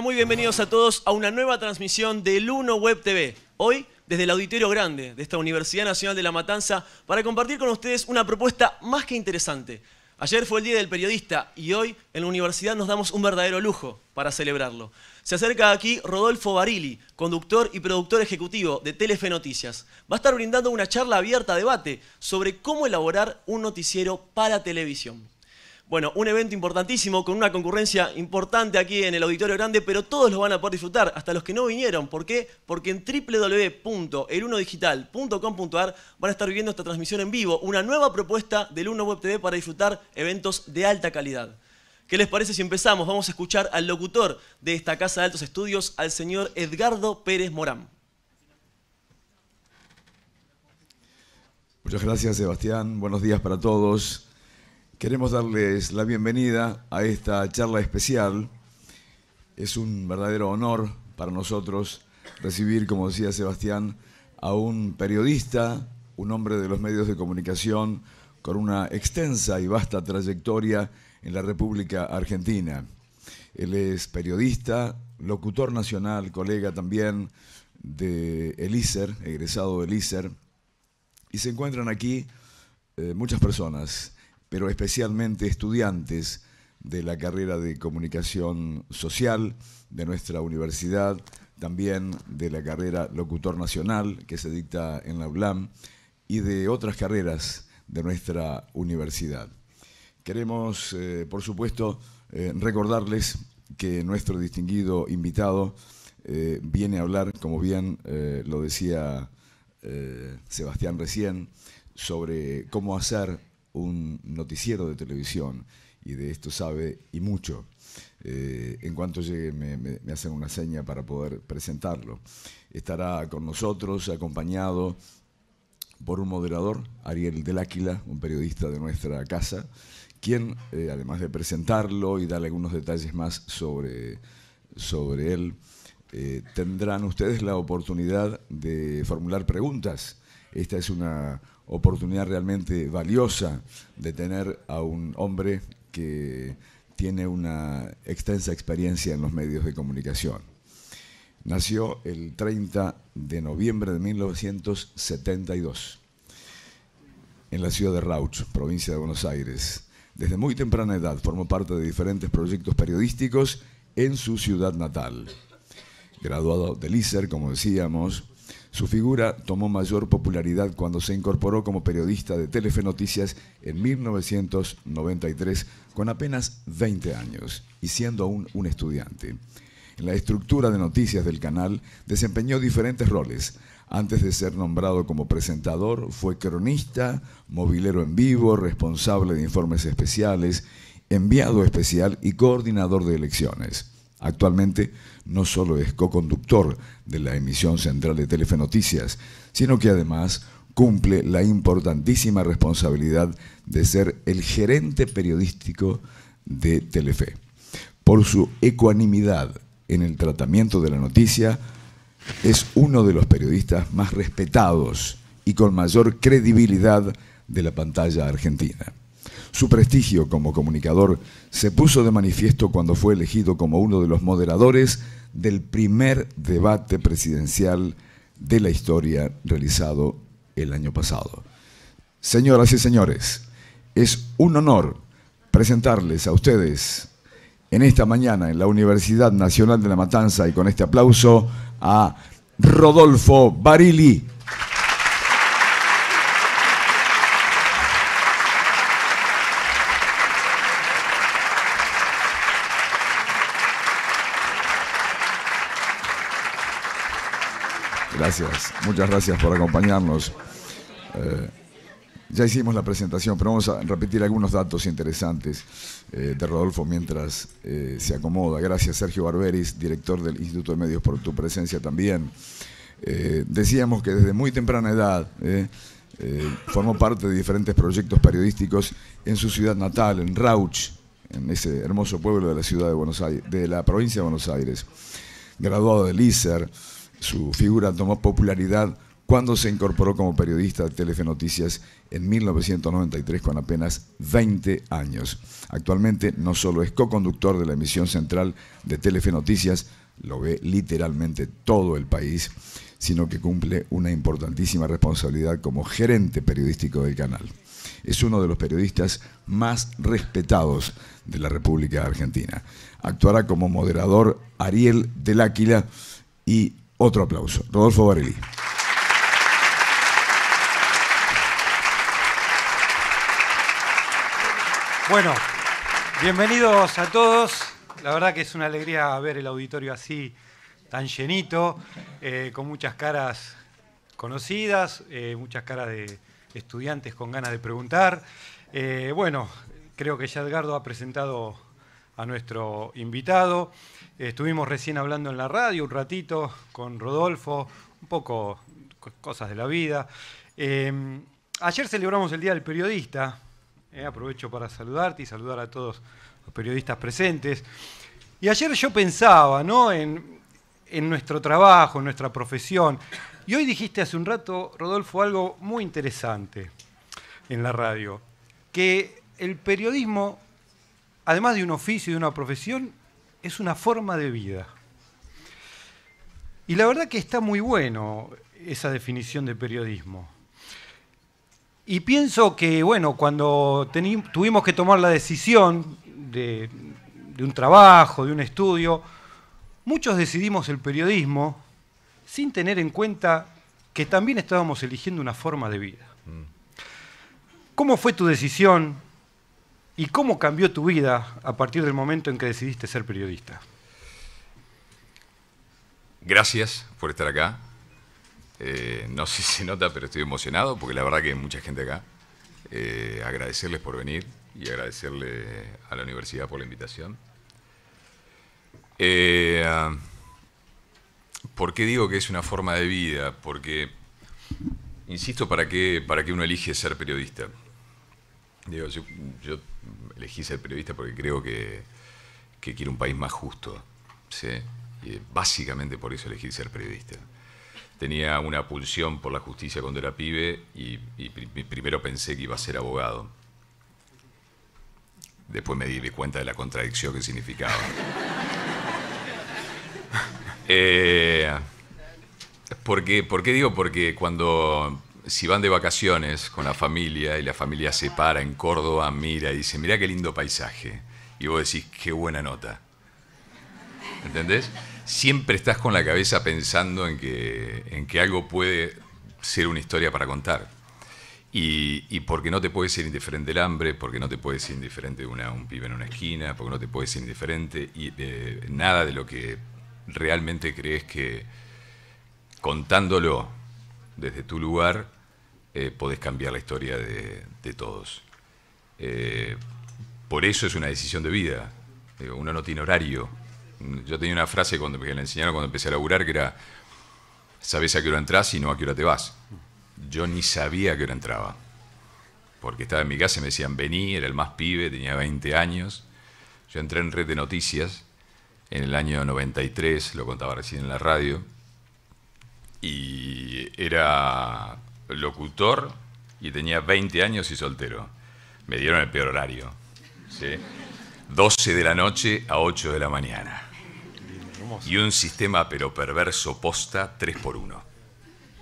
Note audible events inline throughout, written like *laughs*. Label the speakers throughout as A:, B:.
A: muy bienvenidos a todos a una nueva transmisión del Uno Web TV. Hoy desde el Auditorio Grande de esta Universidad Nacional de La Matanza para compartir con ustedes una propuesta más que interesante. Ayer fue el Día del Periodista y hoy en la universidad nos damos un verdadero lujo para celebrarlo. Se acerca aquí Rodolfo Barili, conductor y productor ejecutivo de Telefe Noticias. Va a estar brindando una charla abierta a debate sobre cómo elaborar un noticiero para televisión. Bueno, un evento importantísimo con una concurrencia importante aquí en el Auditorio Grande, pero todos lo van a poder disfrutar, hasta los que no vinieron. ¿Por qué? Porque en www.elunodigital.com.ar van a estar viendo esta transmisión en vivo, una nueva propuesta del Uno Web TV para disfrutar eventos de alta calidad. ¿Qué les parece si empezamos? Vamos a escuchar al locutor de esta Casa de Altos Estudios, al señor Edgardo Pérez Morán. Muchas gracias, Sebastián. Buenos días para todos. Queremos darles la bienvenida a esta charla especial. Es un verdadero honor para nosotros recibir, como decía Sebastián, a un periodista, un hombre de los medios de comunicación con una extensa y vasta trayectoria en la República Argentina. Él es periodista, locutor nacional, colega también de Elíser, egresado de Elíser, y se encuentran aquí eh, muchas personas pero especialmente estudiantes de la carrera de comunicación social de nuestra universidad, también de la carrera locutor nacional que se dicta en la ULAM y de otras carreras de nuestra universidad. Queremos, eh, por supuesto, eh, recordarles que nuestro distinguido invitado eh, viene a hablar, como bien lo decía Sebastián recién, sobre cómo hacer un noticiero de televisión y de esto sabe y mucho. Eh, en cuanto llegue me, hacen una seña para poder presentarlo. Estará con nosotros acompañado por un moderador, Ariel del Áquila, un periodista de nuestra casa, quien, eh, además de presentarlo y darle algunos detalles más sobre, sobre él, eh, tendrán ustedes la oportunidad de formular preguntas. Esta es una oportunidad realmente valiosa de tener a un hombre que tiene una extensa experiencia en los medios de comunicación. Nació el 30 de noviembre de 1972 en la ciudad de Rauch, provincia de Buenos Aires. Desde muy temprana edad formó parte de diferentes proyectos periodísticos en su ciudad natal. Graduado del ISER, como decíamos, su figura tomó mayor popularidad cuando se incorporó como periodista de Telefe Noticias en 1993 con apenas 20 años y siendo aún un estudiante. En la estructura de noticias del canal desempeñó diferentes roles. Antes de ser nombrado como presentador, fue cronista, movilero en vivo, responsable de informes especiales, enviado especial y coordinador de elecciones. Actualmente no solo es co-conductor de la emisión central de Telefe Noticias, sino que además cumple la importantísima responsabilidad de ser el gerente periodístico de Telefe. Por su ecuanimidad en el tratamiento de la noticia, es uno de los periodistas más respetados y con mayor credibilidad de la pantalla argentina. Su prestigio como comunicador se puso de manifiesto cuando fue elegido como uno de los moderadores del primer debate presidencial de la historia realizado el año pasado. Señoras y señores, es un honor presentarles a ustedes en esta mañana en la Universidad Nacional de La Matanza y con este aplauso a Rodolfo Barili, Muchas gracias por acompañarnos. Eh, ya hicimos la presentación, pero vamos a repetir algunos datos interesantes eh, de Rodolfo mientras eh, se acomoda. Gracias, Sergio Barberis, director del Instituto de Medios, por tu presencia también. decíamos que desde muy temprana edad formó parte de diferentes proyectos periodísticos en su ciudad natal, en Rauch, en ese hermoso pueblo de la ciudad de Buenos Aires, de la provincia de Buenos Aires. Graduado del ISER, su figura tomó popularidad cuando se incorporó como periodista de Telefe Noticias en 1993 con apenas 20 años. Actualmente no solo es co-conductor de la emisión central de Telefe Noticias, lo ve literalmente todo el país, sino que cumple una importantísima responsabilidad como gerente periodístico del canal. Es uno de los periodistas más respetados de la República Argentina. Actuará como moderador Ariel del Áquila y otro aplauso. Rodolfo Barelli.
B: Bueno, bienvenidos a todos. La verdad que es una alegría ver el auditorio así, tan llenito, eh, con muchas caras conocidas, eh, muchas caras de estudiantes con ganas de preguntar. Eh, bueno, creo que ya Edgardo ha presentado a nuestro invitado. Estuvimos recién hablando en la radio un ratito con Rodolfo, un poco cosas de la vida. Em, ayer celebramos el Día del Periodista. Eh, aprovecho para saludarte y saludar a todos los periodistas presentes. Y ayer yo pensaba ¿no? en, en nuestro trabajo, en nuestra profesión. Y hoy dijiste hace un rato, Rodolfo, algo muy interesante en la radio, que el periodismo además de un oficio y de una profesión, es una forma de vida. Y la verdad que está muy bueno esa definición de periodismo. Y pienso que, bueno, cuando tuvimos que tomar la decisión de, de un trabajo, de un estudio, muchos decidimos el periodismo sin tener en cuenta que también estábamos eligiendo una forma de vida. Mm. ¿Cómo fue tu decisión? ¿Y cómo cambió tu vida a partir del momento en que decidiste ser periodista?
C: Gracias por estar acá. Eh, no *laughs* sé si se nota, pero estoy emocionado porque la verdad que hay mucha gente acá. Eh, agradecerles por venir y agradecerle a la universidad por la invitación. Eh, ¿Por qué digo que es una forma de vida? Porque, insisto, ¿para qué, para uno elige ser periodista? Digo, yo elegí ser periodista porque creo que, que quiero un país más justo. básicamente por eso elegí ser periodista. Tenía una pulsión por la justicia cuando era pibe y, primero pensé que iba a ser abogado. Después me di cuenta de la contradicción que significaba. *laughs* Eh, ¿por, ¿Por qué digo? Porque cuando si van de vacaciones con la familia y la familia se para en Córdoba, mira y dice, mirá qué lindo paisaje. Y vos decís, qué buena nota. ¿Entendés? Siempre estás con la cabeza pensando en que, en que algo puede ser una historia para contar. Y, porque no te puede ser indiferente el hambre, porque no te puede ser indiferente un pibe en una esquina, porque no te puede ser indiferente y, eh, nada de lo que realmente crees que contándolo desde tu lugar eh, podés cambiar la historia de, todos. Eh, por eso es una decisión de vida. uno no tiene horario. Yo tenía una frase cuando, que me enseñaron cuando empecé a laburar que era, sabes a qué hora entras y no a qué hora te vas. Yo ni sabía a qué hora entraba. Porque estaba en mi casa y me decían, vení, era el más pibe, tenía 20 años. Yo entré en Red de Noticias en el año 93, lo contaba recién en la radio, y era locutor y tenía 20 años y soltero. Me dieron el peor horario. 12 de la noche a 8 de la mañana. Y un sistema pero perverso posta 3x1.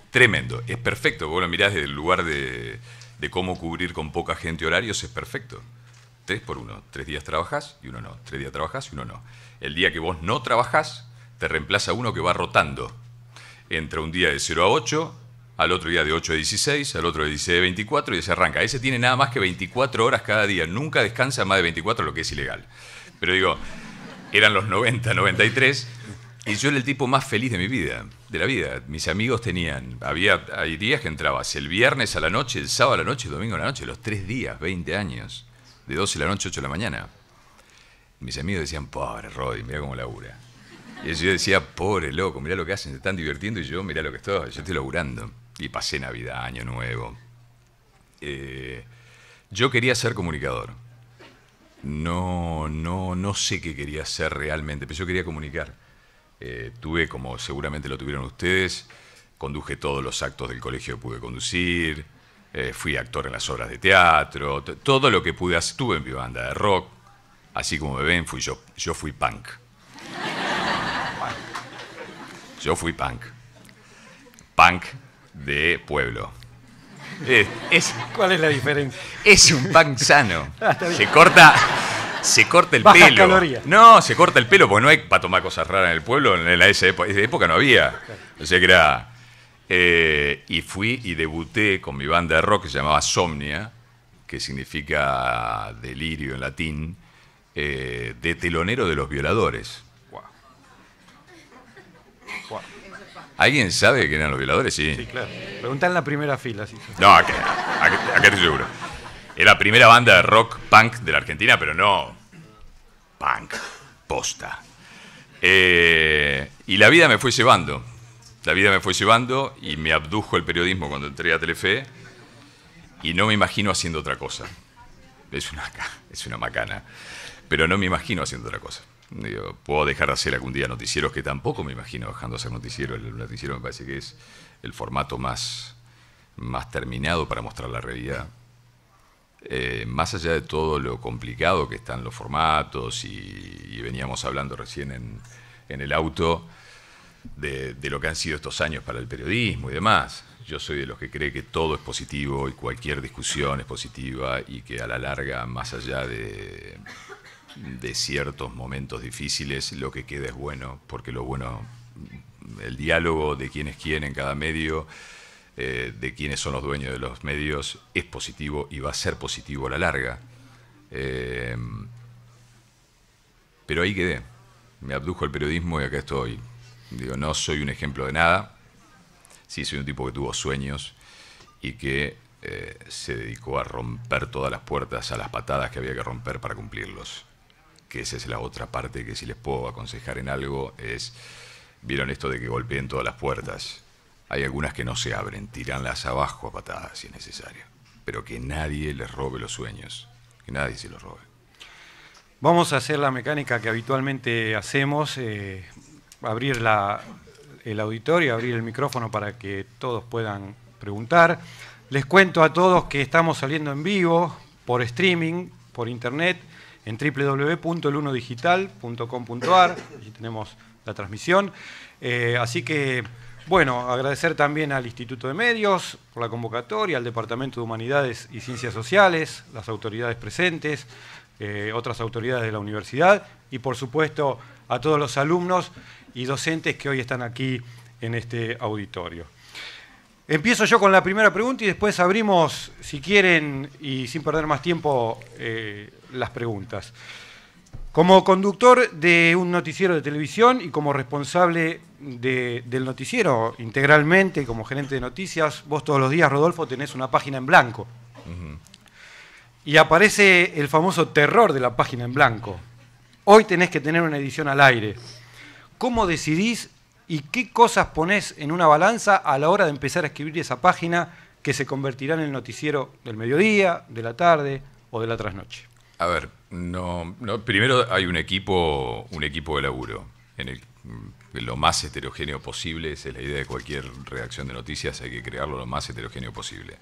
C: Tremendo, es perfecto. Vos lo mirás desde el lugar de, de cómo cubrir con poca gente horarios, es perfecto. 3x1. Tres días trabajás y uno no. Tres días trabajás y uno no. El día que vos no trabajás, te reemplaza uno que va rotando. Entra un día de 0 a 8, al otro día de 8 a 16, al otro de 16 a 24 y se arranca. Ese tiene nada más que 24 horas cada día, nunca descansa más de 24, lo que es ilegal. Pero digo, eran los 90, 93 y yo era el tipo más feliz de mi vida, de la vida. Mis amigos tenían, había, días que entrabas el viernes a la noche, el sábado a la noche, el domingo a la noche, los tres días, 20 años, de 12 a la noche a 8 de la mañana. Mis amigos decían, pobre Roddy, mira cómo labura. Y yo decía, pobre loco, mira lo que hacen, se están divirtiendo y yo, mira lo que estoy, yo estoy laburando y pasé Navidad, Año Nuevo. Eh, yo quería ser comunicador. No, no, no sé qué quería ser realmente, pero yo quería comunicar. Eh, tuve, como seguramente lo tuvieron ustedes, conduje todos los actos del colegio que pude conducir, eh, fui actor en las obras de teatro, todo lo que pude hacer. Estuve en mi banda de rock, así como me ven, fui yo, yo fui punk. Yo fui punk. Punk de pueblo. Es, ¿Cuál es la diferencia? Es un pan sano. *laughs* Ah, se corta. Se corta el pelo. No, se corta el pelo porque no hay para tomar cosas raras en el pueblo. En la esa época, época no había. O sea que era. Eh, y fui y debuté con mi banda de rock que se llamaba Somnia, que significa delirio en latín, eh, de telonero de los violadores. ¿Alguien sabe quién eran los violadores? Sí. Sí,
B: claro. Preguntan en la primera fila. Sí.
C: No, acá, estoy seguro. Era la primera banda de rock punk de la Argentina, pero no punk, posta. Eh, y la vida me fue llevando. La vida me fue llevando y me abdujo el periodismo cuando entré a Telefe y no me imagino haciendo otra cosa. Es una, es una macana, pero no me imagino haciendo otra cosa puedo dejar de hacer algún día noticieros que tampoco me imagino dejando de hacer noticieros El noticiero me parece que es el formato más, más terminado para mostrar la realidad. Eh, más allá de todo lo complicado que están los formatos y, veníamos hablando recién en, el auto de, lo que han sido estos años para el periodismo y demás. Yo soy de los que cree que todo es positivo y cualquier discusión es positiva y que a la larga, más allá de, de ciertos momentos difíciles, lo que queda es bueno, porque lo bueno, el diálogo de quién es quién en cada medio, eh, de quiénes son los dueños de los medios, es positivo y va a ser positivo a la larga. Eh, pero ahí quedé, me abdujo el periodismo y acá estoy. Digo, no soy un ejemplo de nada, sí soy un tipo que tuvo sueños y que eh, se dedicó a romper todas las puertas a las patadas que había que romper para cumplirlos que esa es la otra parte que si les puedo aconsejar en algo es, vieron esto de que golpeen todas las puertas. Hay algunas que no se abren, tiranlas abajo a patadas si es necesario, pero que nadie les robe los sueños, que nadie se los robe.
B: Vamos a hacer la mecánica que habitualmente hacemos, eh, abrir el auditorio, abrir el micrófono para que todos puedan preguntar. Les cuento a todos que estamos saliendo en vivo, por streaming, por internet, en www.elunodigital.com.ar. Allí tenemos la transmisión. Eh, así que, bueno, agradecer también al Instituto de Medios por la convocatoria, al Departamento de Humanidades y Ciencias Sociales, las autoridades presentes, eh, otras autoridades de la universidad y, por supuesto, a todos los alumnos y docentes que hoy están aquí en este auditorio. Empiezo yo con la primera pregunta y después abrimos, si quieren, y sin perder más tiempo, eh, las preguntas. Como conductor de un noticiero de televisión y como responsable del noticiero integralmente, como gerente de noticias, vos todos los días, Rodolfo, tenés una página en blanco. Y aparece el famoso terror de la página en blanco. Hoy tenés que tener una edición al aire. ¿Cómo decidís y qué cosas ponés en una balanza a la hora de empezar a escribir esa página que se convertirá en el noticiero del mediodía, de la tarde o de la trasnoche?
C: A ver, no, no, primero hay un equipo, un equipo de laburo. En el, mm, lo más heterogéneo posible, esa es la idea de cualquier redacción de noticias, hay que crearlo lo más heterogéneo posible.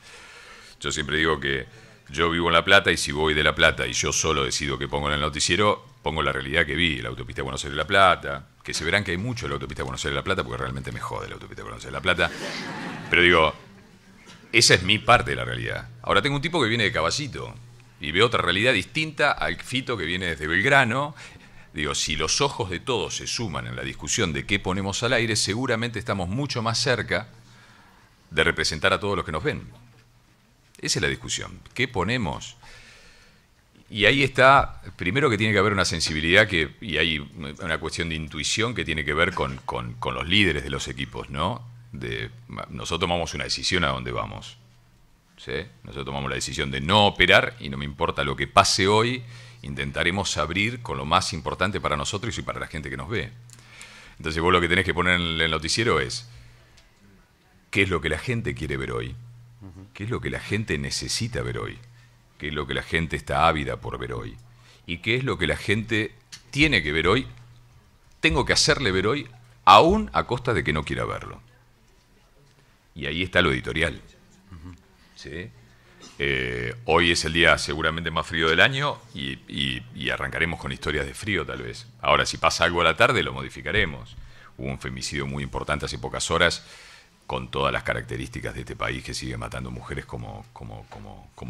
C: Yo siempre digo que yo vivo en La Plata y si voy de La Plata y yo solo decido que pongo en el noticiero, pongo la realidad que vi, la autopista Buenos Aires-La Plata, que se verán que hay mucho de la autopista Buenos Aires-La Plata porque realmente me jode la autopista Buenos Aires-La Plata. Pero digo, esa es mi parte de la realidad. Ahora tengo un tipo que viene de caballito, y veo otra realidad distinta al Fito que viene desde Belgrano. Digo, si los ojos de todos se suman en la discusión de qué ponemos al aire, seguramente estamos mucho más cerca de representar a todos los que nos ven. Esa es la discusión. ¿Qué ponemos? Y ahí está, primero que tiene que haber una sensibilidad que, y hay una cuestión de intuición que tiene que ver con, los líderes de los equipos, ¿no? De, nosotros tomamos una decisión a dónde vamos. ¿eh? Nosotros tomamos la decisión de no operar y no me importa lo que pase hoy, intentaremos abrir con lo más importante para nosotros y para la gente que nos ve. Entonces vos lo que tenés que poner en el noticiero es qué es lo que la gente quiere ver hoy, qué es lo que la gente necesita ver hoy, qué es lo que la gente está ávida por ver hoy y qué es lo que la gente tiene que ver hoy, tengo que hacerle ver hoy, aún a costa de que no quiera verlo. Y ahí está lo editorial. Eh, hoy es el día seguramente más frío del año y, arrancaremos con historias de frío tal vez. Ahora, si pasa algo a la tarde, lo modificaremos. Hubo un femicidio muy importante hace pocas horas con todas las características de este país que sigue matando mujeres como, como,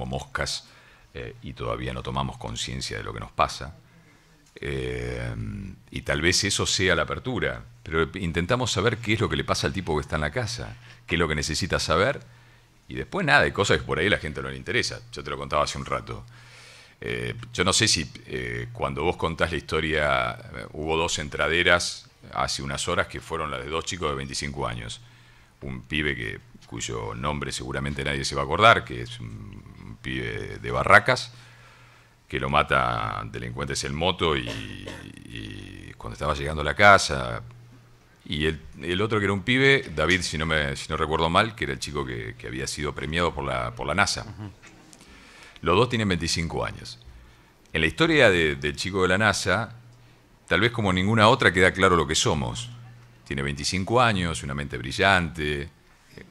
C: moscas eh, y todavía no tomamos conciencia de lo que nos pasa. Eh, y tal vez eso sea la apertura, pero intentamos saber qué es lo que le pasa al tipo que está en la casa, qué es lo que necesita saber y después nada, hay cosas que por ahí la gente no le interesa. Yo te lo contaba hace un rato. Eh, yo no sé si eh, cuando vos contás la historia, eh, hubo dos entraderas hace unas horas que fueron las de dos chicos de 25 años. Un pibe que, cuyo nombre seguramente nadie se va a acordar, que es un pibe de Barracas, que lo mata delincuentes en moto y cuando estaba llegando a la casa y el, otro que era un pibe, David, si no, me, si no recuerdo mal, que era el chico que, había sido premiado por la, por la NASA. Los dos tienen 25 años. En la historia del chico de la NASA, tal vez como ninguna otra queda claro lo que somos. Tiene 25 años, una mente brillante,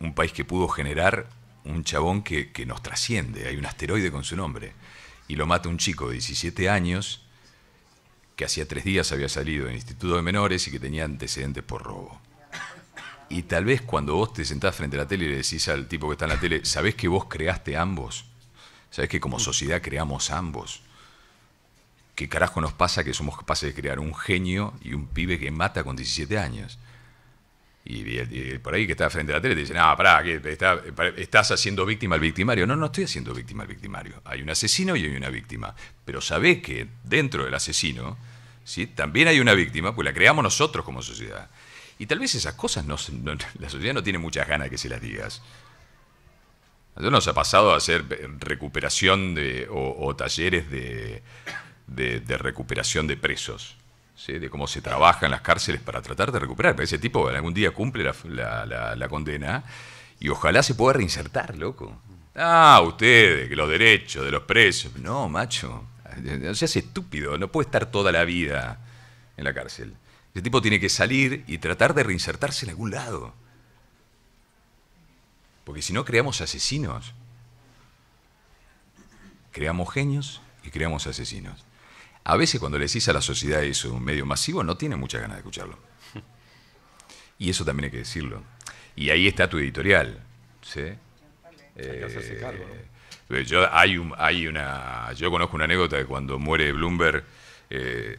C: un país que pudo generar un chabón que, que nos trasciende. Hay un asteroide con su nombre. Y lo mata un chico de 17 años que hacía tres días había salido del Instituto de Menores y que tenía antecedentes por robo. Y tal vez cuando vos te sentás frente a la tele y le decís al tipo que está en la tele, ¿sabés que vos creaste ambos? ¿Sabés que como sociedad creamos ambos? ¿Qué carajo nos pasa que somos capaces de crear un genio y un pibe que mata con 17 años? Y, por ahí que está frente a la tele te dicen, ah, pará, que estás haciendo víctima al victimario. No, no estoy haciendo víctima al victimario. Hay un asesino y hay una víctima. Pero sabés que dentro del asesino ¿sí? también hay una víctima, pues la creamos nosotros como sociedad. Y tal vez esas cosas no, *laughs* la sociedad no tiene muchas ganas de que se las digas. A nosotros nos ha pasado a hacer recuperación de, o, talleres de recuperación de presos de cómo se trabaja en las cárceles para tratar de recuperar. ese tipo algún día cumple la, condena y ojalá se pueda reinsertar, loco. Ah, ustedes, que los derechos de los presos. No, macho. No seas estúpido, no puede estar toda la vida en la cárcel. Ese tipo tiene que salir y tratar de reinsertarse en algún lado. Porque si no, creamos asesinos. Creamos genios y creamos asesinos. A veces cuando le decís a la sociedad eso un medio masivo, no tiene muchas ganas de escucharlo. *laughs* Y eso también hay que decirlo. Y ahí está tu editorial. ¿sí? Hay que eh, eh, Yo, hay una, yo conozco una anécdota de cuando muere Bloomberg, eh,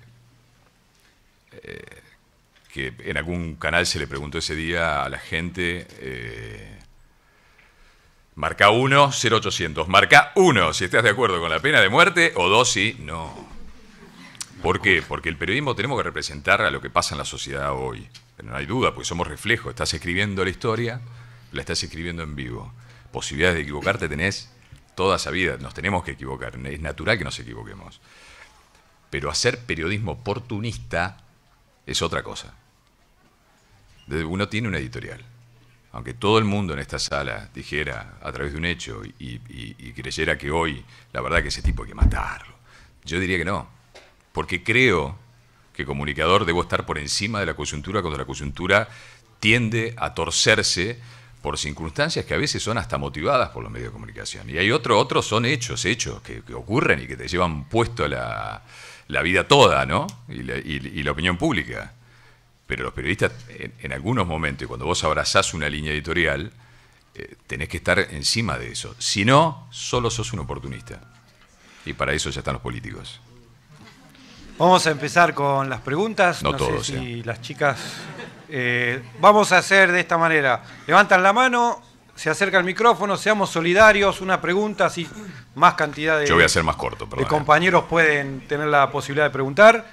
C: que en algún canal se le preguntó ese día a la gente, marca 1, 0800, marca 1 si estás de acuerdo con la pena de muerte, o 2 si no. ¿Por qué? Porque el periodismo tenemos que representar a lo que pasa en la sociedad hoy. Pero no hay duda, porque somos reflejo. Estás escribiendo la historia, la estás escribiendo en vivo. Posibilidades de equivocarte tenés toda esa vida. Nos tenemos que equivocar. Es natural que nos equivoquemos. Pero hacer periodismo oportunista es otra cosa. Uno tiene una editorial. Aunque todo el mundo en esta sala dijera a través de un hecho y, y creyera que hoy la verdad que ese tipo hay que matarlo. Yo diría que no porque creo que comunicador debo estar por encima de la coyuntura cuando la coyuntura tiende a torcerse por circunstancias que a veces son hasta motivadas por los medios de comunicación. Y hay otros, otros son hechos, hechos que, ocurren y que te llevan puesto la, la vida toda, ¿no? Y la, opinión pública. Pero los periodistas, en, algunos momentos, cuando vos abrazás una línea editorial, eh, tenés que estar encima de eso. Si no, solo sos un oportunista. Y para eso ya están los políticos.
B: Vamos a empezar con las preguntas. No, todos, sé si las chicas. Eh, vamos a hacer de esta manera. Levantan la mano, se acerca el micrófono, seamos solidarios, una pregunta, así más cantidad de. Yo voy a ser más corto, compañeros pueden tener la posibilidad de preguntar.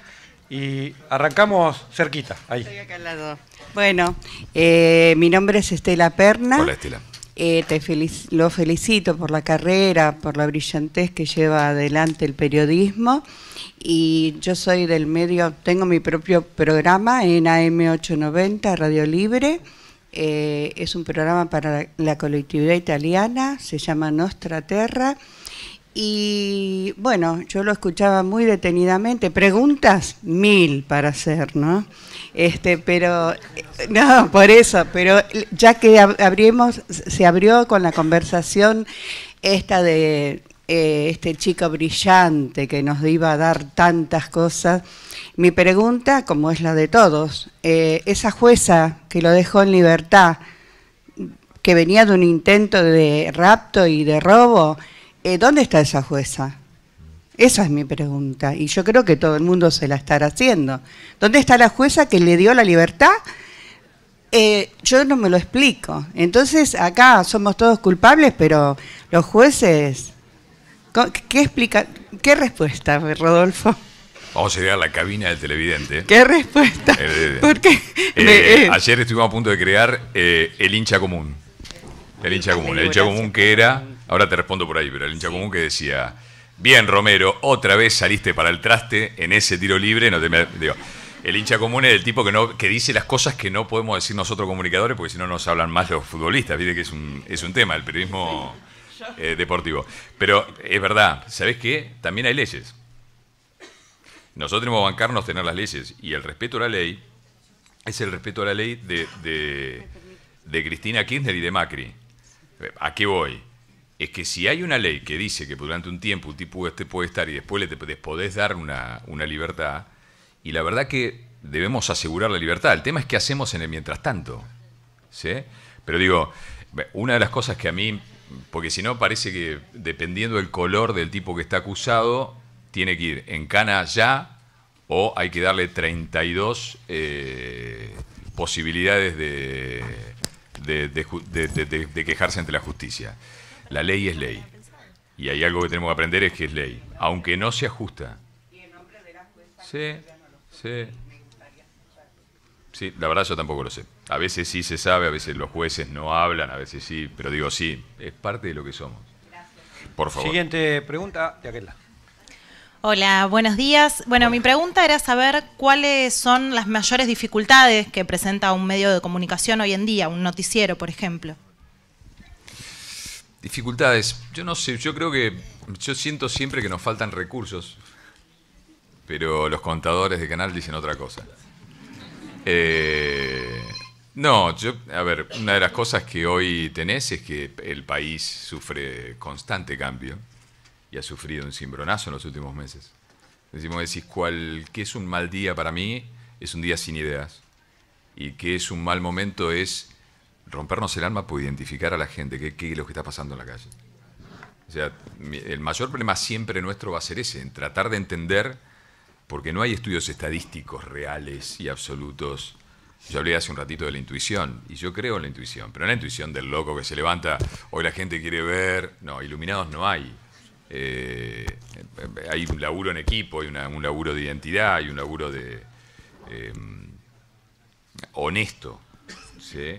B: Y arrancamos cerquita, ahí. acá
D: al lado. Bueno, eh, mi nombre es Estela Perna. Hola, Estela. Eh, te lo felicito por la carrera, por la brillantez que lleva adelante el periodismo. Y yo soy del medio, tengo mi propio programa en AM890, Radio Libre. Eh, es un programa para la colectividad italiana, se llama Nostra Terra. Y bueno, yo lo escuchaba muy detenidamente. Preguntas mil para hacer, ¿no? Este, pero eh, no, por eso. Pero ya que abrimos, se abrió con la conversación esta de eh, este chico brillante que nos iba a dar tantas cosas. Mi pregunta, como es la de todos, eh, esa jueza que lo dejó en libertad, que venía de un intento de rapto y de robo eh, ¿dónde está esa jueza? Esa es mi pregunta y yo creo que todo el mundo se la estará haciendo. ¿Dónde está la jueza que le dio la libertad? Eh, yo no me lo explico. Entonces acá somos todos culpables, pero los jueces, ¿qué explica? ¿Qué respuesta, Rodolfo?
C: Vamos a llegar a la cabina del televidente. ¿Qué respuesta? Eh, Porque ayer estuvimos a punto de crear el hincha común. El hincha común, el hincha común que era Ahora te respondo por ahí, pero el hincha común que decía, bien Romero, otra vez saliste para el traste en ese tiro libre, no te digo, el hincha común es el tipo que no que dice las cosas que no podemos decir nosotros comunicadores, porque si no nos hablan más los futbolistas, viste que es un, es un tema, el periodismo eh, deportivo. Pero es verdad, ¿sabes qué? También hay leyes. Nosotros tenemos que bancarnos tener las leyes y el respeto a la ley es el respeto a la ley de, de, de Cristina Kirchner y de Macri. Eh, ¿A qué voy? es que si hay una ley que dice que durante un tiempo un tipo este puede estar y después le, podés dar una, libertad, y la verdad que debemos asegurar la libertad. El tema es qué hacemos en el mientras tanto. ¿sí? Pero digo, una de las cosas que a mí, porque si no parece que dependiendo del color del tipo que está acusado, tiene que ir en cana ya o hay que darle 32 eh, posibilidades de, de quejarse ante la justicia. La ley es ley. Y hay algo que tenemos que aprender es que es ley, aunque no se ajusta. Sí, sí. Sí, la verdad yo tampoco lo sé. A veces sí se sabe, a veces los jueces no hablan, a veces sí, pero digo sí, es parte de lo que somos. Por favor.
B: Siguiente pregunta, de
D: Hola, buenos días. Bueno, mi pregunta era saber cuáles son las mayores dificultades que presenta un medio de comunicación hoy en día, un noticiero, por ejemplo.
C: Dificultades. Yo no sé, yo creo que. Yo siento siempre que nos faltan recursos. Pero los contadores de canal dicen otra cosa. Eh, no, yo. A ver, una de las cosas que hoy tenés es que el país sufre constante cambio. Y ha sufrido un cimbronazo en los últimos meses. Decimos, decís, cuál, ¿qué es un mal día para mí? Es un día sin ideas. Y qué es un mal momento es rompernos el alma por identificar a la gente, qué, es lo que está pasando en la calle. O sea, el mayor problema siempre nuestro va a ser ese, en tratar de entender, porque no hay estudios estadísticos reales y absolutos. Yo hablé hace un ratito de la intuición, y yo creo en la intuición, pero no la intuición del loco que se levanta, hoy la gente quiere ver, no, iluminados no hay. Eh, hay un laburo en equipo, hay un laburo de identidad, hay un laburo de em, honesto. ¿sí?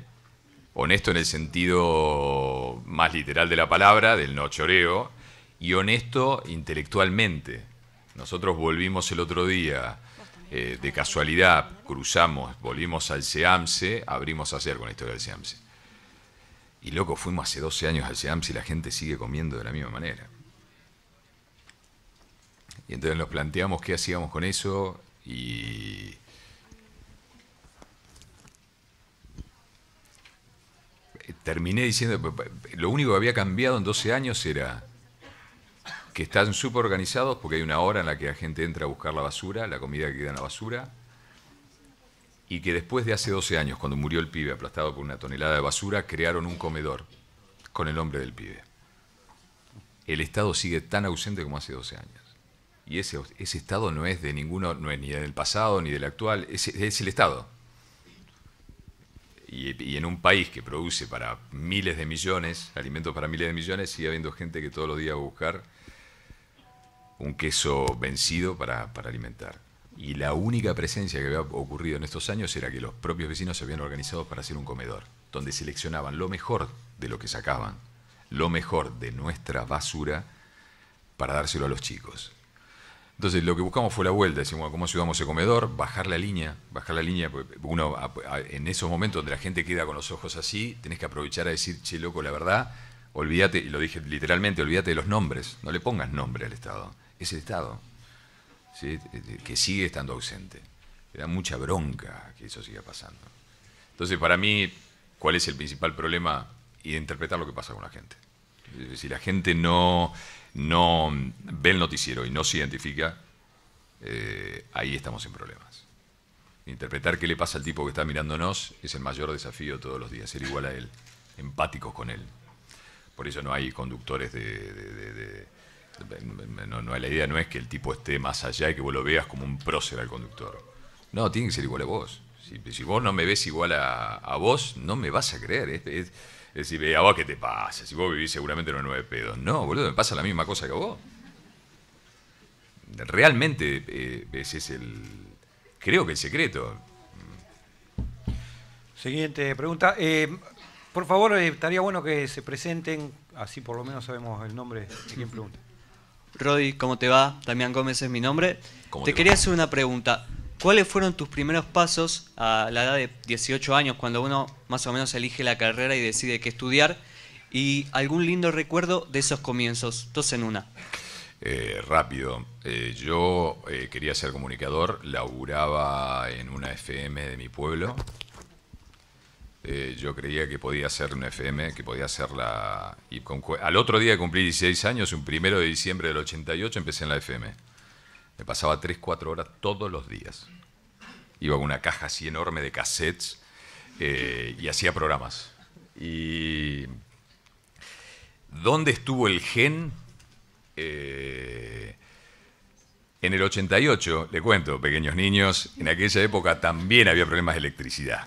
C: honesto en el sentido más literal de la palabra, del no choreo, y honesto intelectualmente. Nosotros volvimos el otro día, eh, de casualidad, cruzamos, volvimos al SEAMSE, abrimos a hacer con la historia del SEAMSE. Y loco, fuimos hace 12 años al SEAMSE y la gente sigue comiendo de la misma manera. Y entonces nos planteamos qué hacíamos con eso y terminé diciendo, lo único que había cambiado en 12 años era que están súper organizados porque hay una hora en la que la gente entra a buscar la basura, la comida que queda en la basura, y que después de hace 12 años, cuando murió el pibe aplastado por una tonelada de basura, crearon un comedor con el nombre del pibe. El Estado sigue tan ausente como hace 12 años. Y ese, Estado no es de ninguno, no es ni del pasado ni del actual, es el Estado y, en un país que produce para miles de millones, alimentos para miles de millones, sigue habiendo gente que todos los días va a buscar un queso vencido para, para alimentar. Y la única presencia que había ocurrido en estos años era que los propios vecinos se habían organizado para hacer un comedor, donde seleccionaban lo mejor de lo que sacaban, lo mejor de nuestra basura, para dárselo a los chicos. Entonces lo que buscamos fue la vuelta, decimos, ¿cómo ayudamos ese comedor? Bajar la línea, bajar la línea, porque uno en esos momentos donde la gente queda con los ojos así, tenés que aprovechar a decir, che, loco, la verdad, olvídate, y lo dije literalmente, olvídate de los nombres, no le pongas nombre al Estado, es el Estado, que sigue estando ausente. Me da mucha bronca que eso siga pasando. Entonces, para mí, ¿cuál es el principal problema? y de Interpretar lo que pasa con la gente. Si la gente no no ve el noticiero y no se identifica, eh, ahí estamos en problemas. Interpretar qué le pasa al tipo que está mirándonos es el mayor desafío todos los días, ser igual a él, empáticos con él. Por eso no hay conductores de... no, no, la idea no es que el tipo esté más allá y que vos lo veas como un prócer al conductor. No, tiene que ser igual a vos. Si, vos no me ves igual a, vos, no me vas a creer. Es decir, eh, ¿a vos qué te pasa? Si vos vivís seguramente en un nueve pedos. No, boludo, me pasa la misma cosa que a vos. Realmente eh, ese es el. Creo que el secreto.
B: Siguiente pregunta. Eh, por favor, estaría bueno que se presenten, así por lo menos sabemos el nombre de quien pregunta.
D: Rody, ¿cómo te va? También Gómez es mi nombre. te quería hacer una pregunta. ¿Cuáles fueron tus primeros pasos a la edad de 18 años, cuando uno más o menos elige la carrera y decide qué estudiar? Y algún lindo
C: recuerdo de esos comienzos, dos en una. Eh, rápido, eh, yo eh, quería ser comunicador, laburaba en una FM de mi pueblo. yo creía que podía ser una FM, que podía ser Y al otro día cumplí 16 años, un primero de diciembre del 88, empecé en la FM. Me pasaba 3, 4 horas todos los días. Iba con una caja así enorme de cassettes eh, y hacía programas. Y ¿Dónde estuvo el gen? Eh, en el 88, le cuento, pequeños niños, en aquella época también había problemas de electricidad.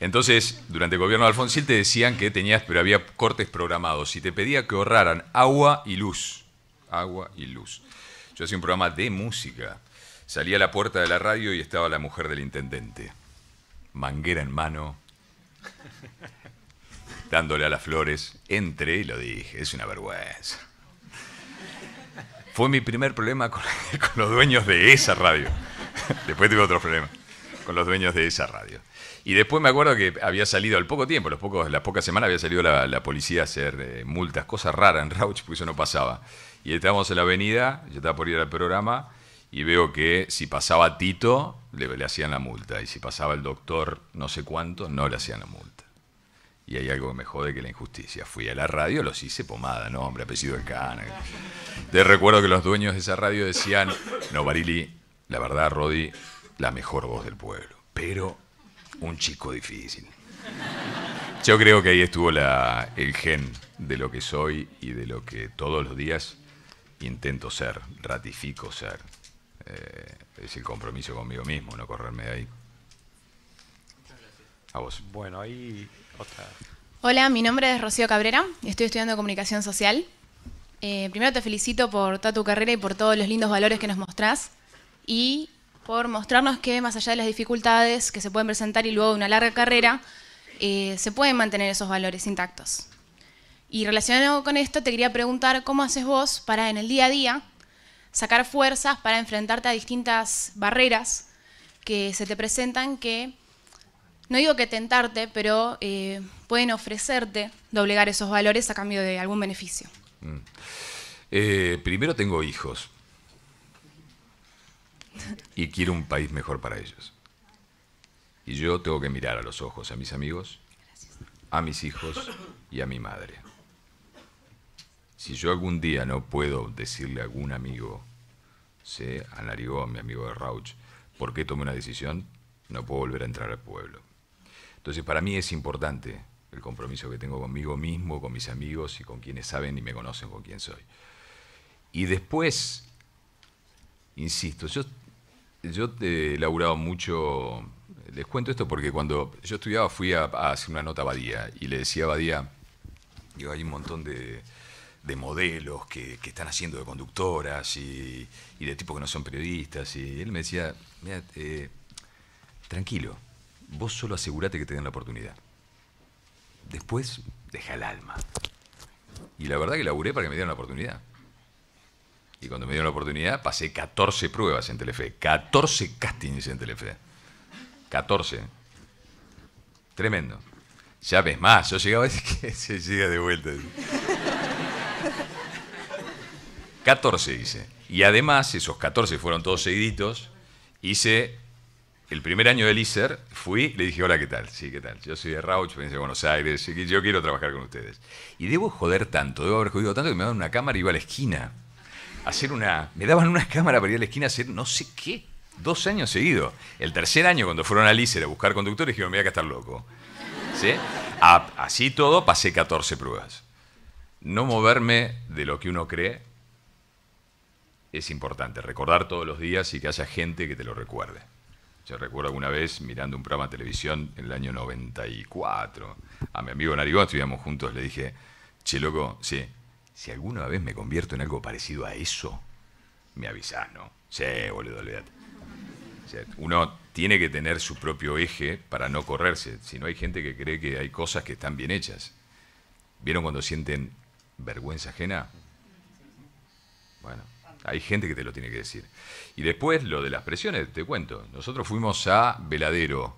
C: Entonces, durante el gobierno de Alfonsín te decían que tenías, pero había cortes programados y te pedía que ahorraran agua y luz. Agua y luz. Yo hacía un programa de música. salía a la puerta de la radio y estaba la mujer del intendente, manguera en mano,
B: *laughs*
C: dándole a las flores. Entré y lo dije, es una vergüenza. Fue mi primer problema con, *laughs* los dueños de esa radio. *laughs* Después tuve otro problema con los dueños de esa radio. Y después me acuerdo que había salido al poco tiempo, los pocos, las pocas semanas había salido la, policía a hacer eh, multas, cosas raras en Rauch, porque eso no pasaba. Y estábamos en la avenida, yo estaba por ir al programa, y veo que si pasaba Tito, le, hacían la multa, y si pasaba el doctor no sé cuánto, no le hacían la multa. Y hay algo que me jode que la injusticia. Fui a la radio, los hice pomada, no, hombre, apellido de cana. Te recuerdo que los dueños de esa radio decían, no, Barili, la verdad, Rodi, la mejor voz del pueblo, pero un chico difícil. Yo creo que ahí estuvo la, el gen de lo que soy y de lo que todos los días intento ser, ratifico ser. Eh, es el compromiso conmigo mismo, no correrme de ahí. A vos. Bueno, ahí
D: Hola, mi nombre es Rocío Cabrera, estoy estudiando comunicación social. Eh, primero te felicito por toda tu carrera y por todos los lindos valores que nos mostrás y por mostrarnos que más allá de las dificultades que se pueden presentar y luego de una larga carrera, eh, se pueden mantener esos valores intactos. Y relacionado con esto, te quería preguntar cómo haces vos para en el día a día sacar fuerzas para enfrentarte a distintas barreras que se te presentan que, no digo que tentarte, pero eh, pueden ofrecerte doblegar esos valores a cambio de algún beneficio.
C: Mm. Eh, primero tengo hijos y quiero un país mejor para ellos. Y yo tengo que mirar a los ojos a mis amigos, a mis hijos y a mi madre. Si yo algún día no puedo decirle a algún amigo, se anarigó a mi amigo de Rauch, por qué tomé una decisión, no puedo volver a entrar al pueblo. Entonces, para mí es importante el compromiso que tengo conmigo mismo, con mis amigos y con quienes saben y me conocen con quién soy. Y después, insisto, yo, yo eh, he laburado mucho, les cuento esto porque cuando yo estudiaba fui a, a hacer una nota a Badía y le decía a Badía, digo, hay un montón de de modelos que, están haciendo de conductoras y, de tipos que no son periodistas. Y él me decía, mira, eh, tranquilo, vos solo asegurate que te den la oportunidad. Después, deja el alma. Y la verdad que laburé para que me dieran la oportunidad. Y cuando me dieron la oportunidad, pasé 14 pruebas en Telefe, 14 castings en Telefe. 14. Tremendo. Ya ves más, yo llegaba *laughs* decir que se llega de vuelta. 14 dice. Y además, esos 14 fueron todos seguiditos. Hice el primer año del ISER, fui, le dije, hola, ¿qué tal? Sí, ¿qué tal? Yo soy de Rauch, vengo de Buenos Aires, y yo quiero trabajar con ustedes. Y debo joder tanto, debo haber jodido tanto que me daban una cámara y iba a la esquina. hacer una. Me daban una cámara para ir a la esquina a hacer no sé qué. Dos años seguidos. El tercer año, cuando fueron a ISER a buscar conductores, dijeron, me voy a estar loco. ¿Sí? así todo, pasé 14 pruebas. No moverme de lo que uno cree es importante recordar todos los días y que haya gente que te lo recuerde. Yo recuerdo alguna vez mirando un programa de televisión en el año 94, a mi amigo Narigón, estuvimos juntos, le dije, che loco, sí, si alguna vez me convierto en algo parecido a eso, me avisás, ¿no? Sí, boludo, olvídate. uno tiene que tener su propio eje para no correrse, si no hay gente que cree que hay cosas que están bien hechas. ¿Vieron cuando sienten vergüenza ajena? Bueno, hay gente que te lo tiene que decir. Y después lo de las presiones, te cuento. Nosotros fuimos a Veladero,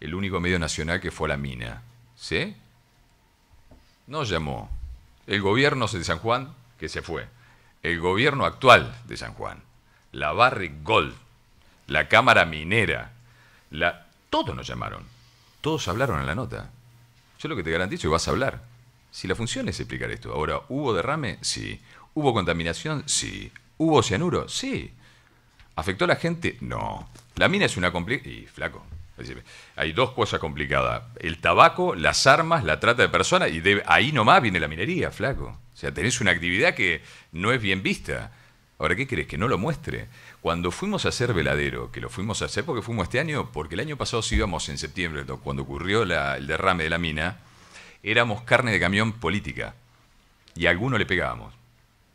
C: el único medio nacional que fue a la mina. ¿Sí? Nos llamó. El gobierno de San Juan, que se fue. El gobierno actual de San Juan. La Barrick Gold. La Cámara Minera. La... Todos nos llamaron. Todos hablaron en la nota. Yo lo que te garantizo es que vas a hablar. Si la función es explicar esto. Ahora, ¿hubo derrame? Sí. ¿Hubo contaminación? Sí. ¿Hubo cianuro? Sí. ¿Afectó a la gente? No. La mina es una complicada. Y flaco. Hay dos cosas complicadas. El tabaco, las armas, la trata de personas y de ahí nomás viene la minería, flaco. O sea, tenés una actividad que no es bien vista. Ahora, ¿qué crees? Que no lo muestre. Cuando fuimos a hacer veladero, que lo fuimos a hacer porque fuimos este año, porque el año pasado sí íbamos en septiembre, cuando ocurrió el derrame de la mina, éramos carne de camión política. Y a alguno le pegábamos.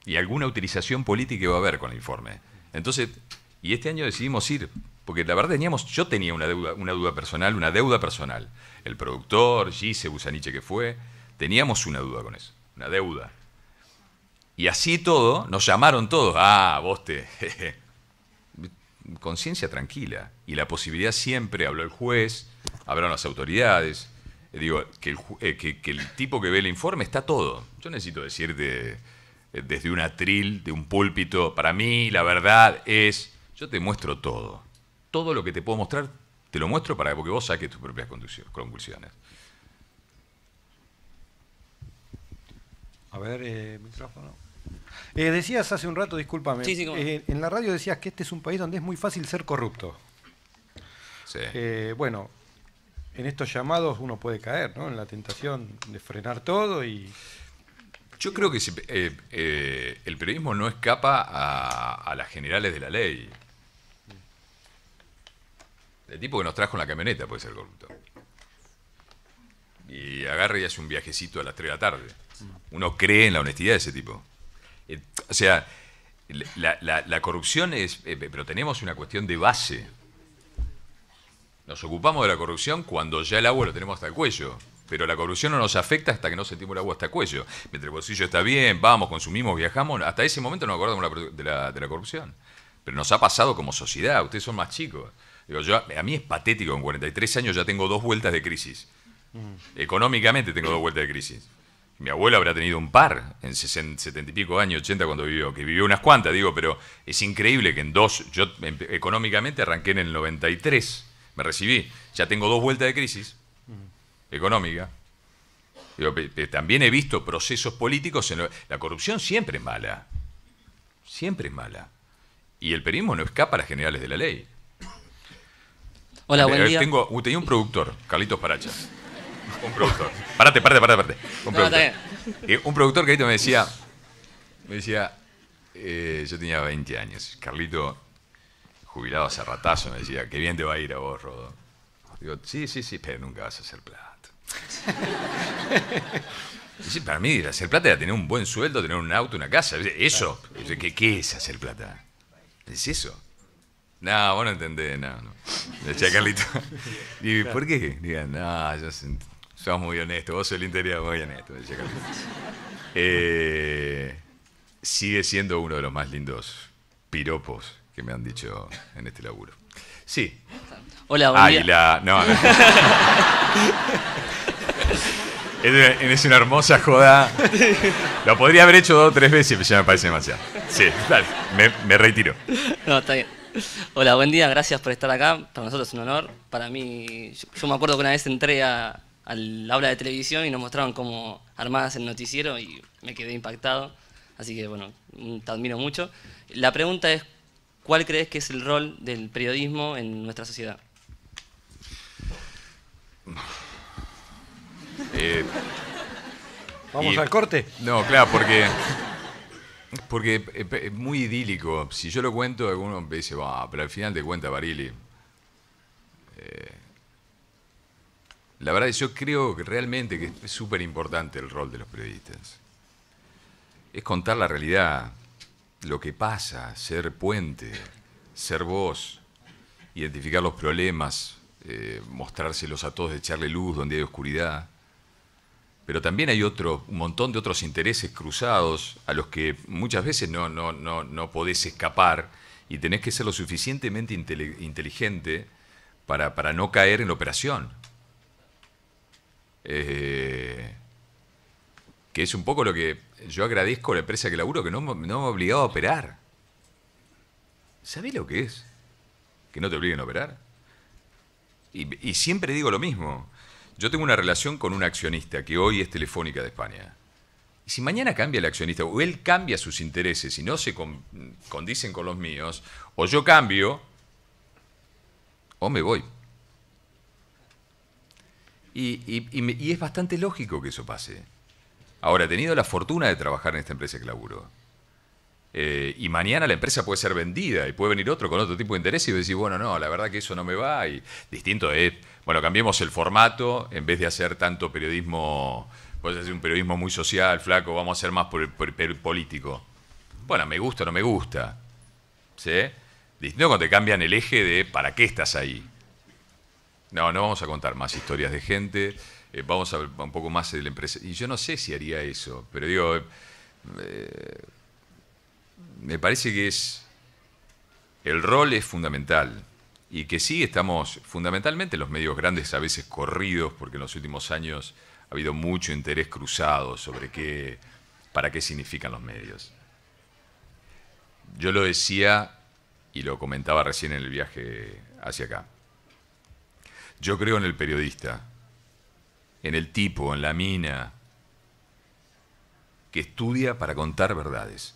C: Y alguna utilización política iba a haber con el informe. Entonces, y este año decidimos ir, porque la verdad teníamos, yo tenía una deuda, una duda personal, una deuda personal. El productor, Gise Busaniche que fue, teníamos una duda con eso, una deuda. Y así todo, nos llamaron todos, ah, vos te... Conciencia tranquila. Y la posibilidad siempre, habló el juez, hablaron las autoridades. Digo, que el, eh, que el tipo que ve el informe está todo. Yo necesito decirte eh, desde un atril, de un púlpito. Para mí, la verdad es, yo te muestro todo. Todo lo que te puedo mostrar, te lo muestro para que vos saques tus propias conclusiones.
B: A ver, eh, micrófono. Eh, decías hace un rato, discúlpame, eh, en la radio decías que este es un país donde es muy fácil ser corrupto. Sí. bueno, en estos llamados uno puede caer, ¿no? En la tentación de frenar
C: todo y yo creo que eh, eh, el periodismo no escapa a, las generales de la ley. El tipo que nos trajo en la camioneta puede ser corrupto. Y agarra y hace un viajecito a las 3 de la tarde. Uno cree en la honestidad de ese tipo. Eh, o sea, la, la corrupción es... pero tenemos una cuestión de base. Nos ocupamos de la corrupción cuando ya el abuelo tenemos hasta el cuello. Pero la corrupción no nos afecta hasta que no sentimos el agua hasta el cuello. Mientras el bolsillo está bien, vamos, consumimos, viajamos, hasta ese momento no nos acordamos de la, corrupción. Pero nos ha pasado como sociedad, ustedes son más chicos. Digo, yo, a mí es patético, en 43 años ya tengo dos vueltas de crisis. Mm. Económicamente tengo dos vueltas de crisis. Mi abuelo habrá tenido un par en 70 y pico años, 80 cuando vivió, que vivió unas cuantas, digo, pero es increíble que en dos, yo em, económicamente arranqué en el 93, me recibí, ya tengo dos vueltas de crisis económica. también he visto procesos políticos en la corrupción siempre es mala. Siempre es mala. Y el perismo no escapa a las generales de la ley. Hola, buen día. Tengo, uh, tenía un productor, Carlitos Parachas. Un productor. Parate, parate, parate, parate. Un eh, productor. que un me decía, me decía, eh, yo tenía 20 años. Carlito, jubilado hace ratazo, me decía, qué bien te va a ir a vos, Rodo. Digo, sí, sí, sí, pero nunca vas a hacer plata. *laughs* para mí, hacer plata era tener un buen sueldo, tener un auto, una casa. Eso. ¿Qué, es hacer plata? ¿Es eso? No, vos no entendés, no, no. Decía Carlito. *laughs* ¿Y por qué? Digan, no, yo soy muy honesto, vos sos el interior muy honesto, Carlito. Eh, sigue siendo uno de los más lindos piropos que me han dicho en este laburo. Sí. Hola, hola. la... no. *laughs* Es, una hermosa joda. *laughs* Lo podría haber hecho dos o tres veces, pero ya me parece demasiado. Sí, claro, me, retiro.
E: No, está bien. Hola, buen día, gracias por estar acá. Para nosotros es un honor. Para mí, yo, me acuerdo que una vez entré a, la aula de televisión y nos mostraron cómo armadas el noticiero y me quedé impactado. Así que bueno, te admiro mucho. La pregunta es, ¿cuál crees que es el rol del periodismo en nuestra sociedad?
C: Eh, ¿Vamos al corte? No, claro, porque. Porque eh, es muy idílico. Si yo lo cuento, alguno me dice, va, pero al final te cuenta Barili. Eh, la verdad, es yo creo que realmente que es súper importante el rol de los periodistas. Es contar la realidad, lo que pasa, ser puente, ser voz, identificar los problemas, mostrárselos a todos, echarle luz donde hay oscuridad pero también hay otro, un montón de otros intereses cruzados a los que muchas veces no, no, podés escapar y tenés que ser lo suficientemente inteligente para, no caer en la operación. Eh, que es un poco lo que yo agradezco a la empresa que laburo, que no, me ha obligado a operar. ¿Sabés lo que es? Que no te obliguen a operar. y siempre digo lo mismo. Yo tengo una relación con un accionista que hoy es Telefónica de España. Y si mañana cambia el accionista o él cambia sus intereses y no se condicen con los míos, o yo cambio o me voy. Y, y es bastante lógico que eso pase. Ahora, he tenido la fortuna de trabajar en esta empresa que laburo. Eh, y mañana la empresa puede ser vendida y puede venir otro con otro tipo de interés y decir, bueno, no, la verdad que eso no me va. Y distinto es, bueno, cambiemos el formato, en vez de hacer tanto periodismo, puedes hacer un periodismo muy social, flaco, vamos a hacer más político. Bueno, me gusta o no me gusta. ¿Sí? Distinto cuando te cambian el eje de para qué estás ahí. No, no vamos a contar más historias de gente, eh, vamos a ver un poco más de la empresa. Y yo no sé si haría eso, pero digo, eh, me parece que es el rol es fundamental y que sí estamos fundamentalmente los medios grandes a veces corridos porque en los últimos años ha habido mucho interés cruzado sobre qué para qué significan los medios. Yo lo decía y lo comentaba recién en el viaje hacia acá. Yo creo en el periodista, en el tipo, en la mina que estudia para contar verdades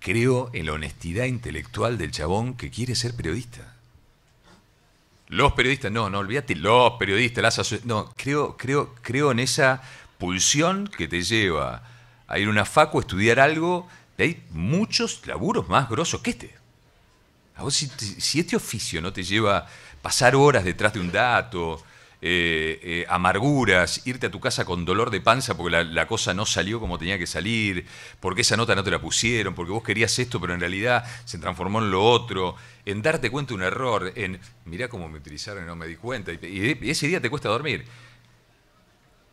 C: creo en la honestidad intelectual del chabón que quiere ser periodista. Los periodistas, no, no olvídate, los periodistas, las asociaciones. no, creo, creo, creo en esa pulsión que te lleva a ir a una facu a estudiar algo, Hay muchos laburos más grosos que este. A vos, si, si este oficio no te lleva a pasar horas detrás de un dato, eh, eh, amarguras, irte a tu casa con dolor de panza porque la, cosa no salió como tenía que salir, porque esa nota no te la pusieron, porque vos querías esto, pero en realidad se transformó en lo otro, en darte cuenta de un error, en mirá cómo me utilizaron y no me di cuenta, y, ese día te cuesta dormir.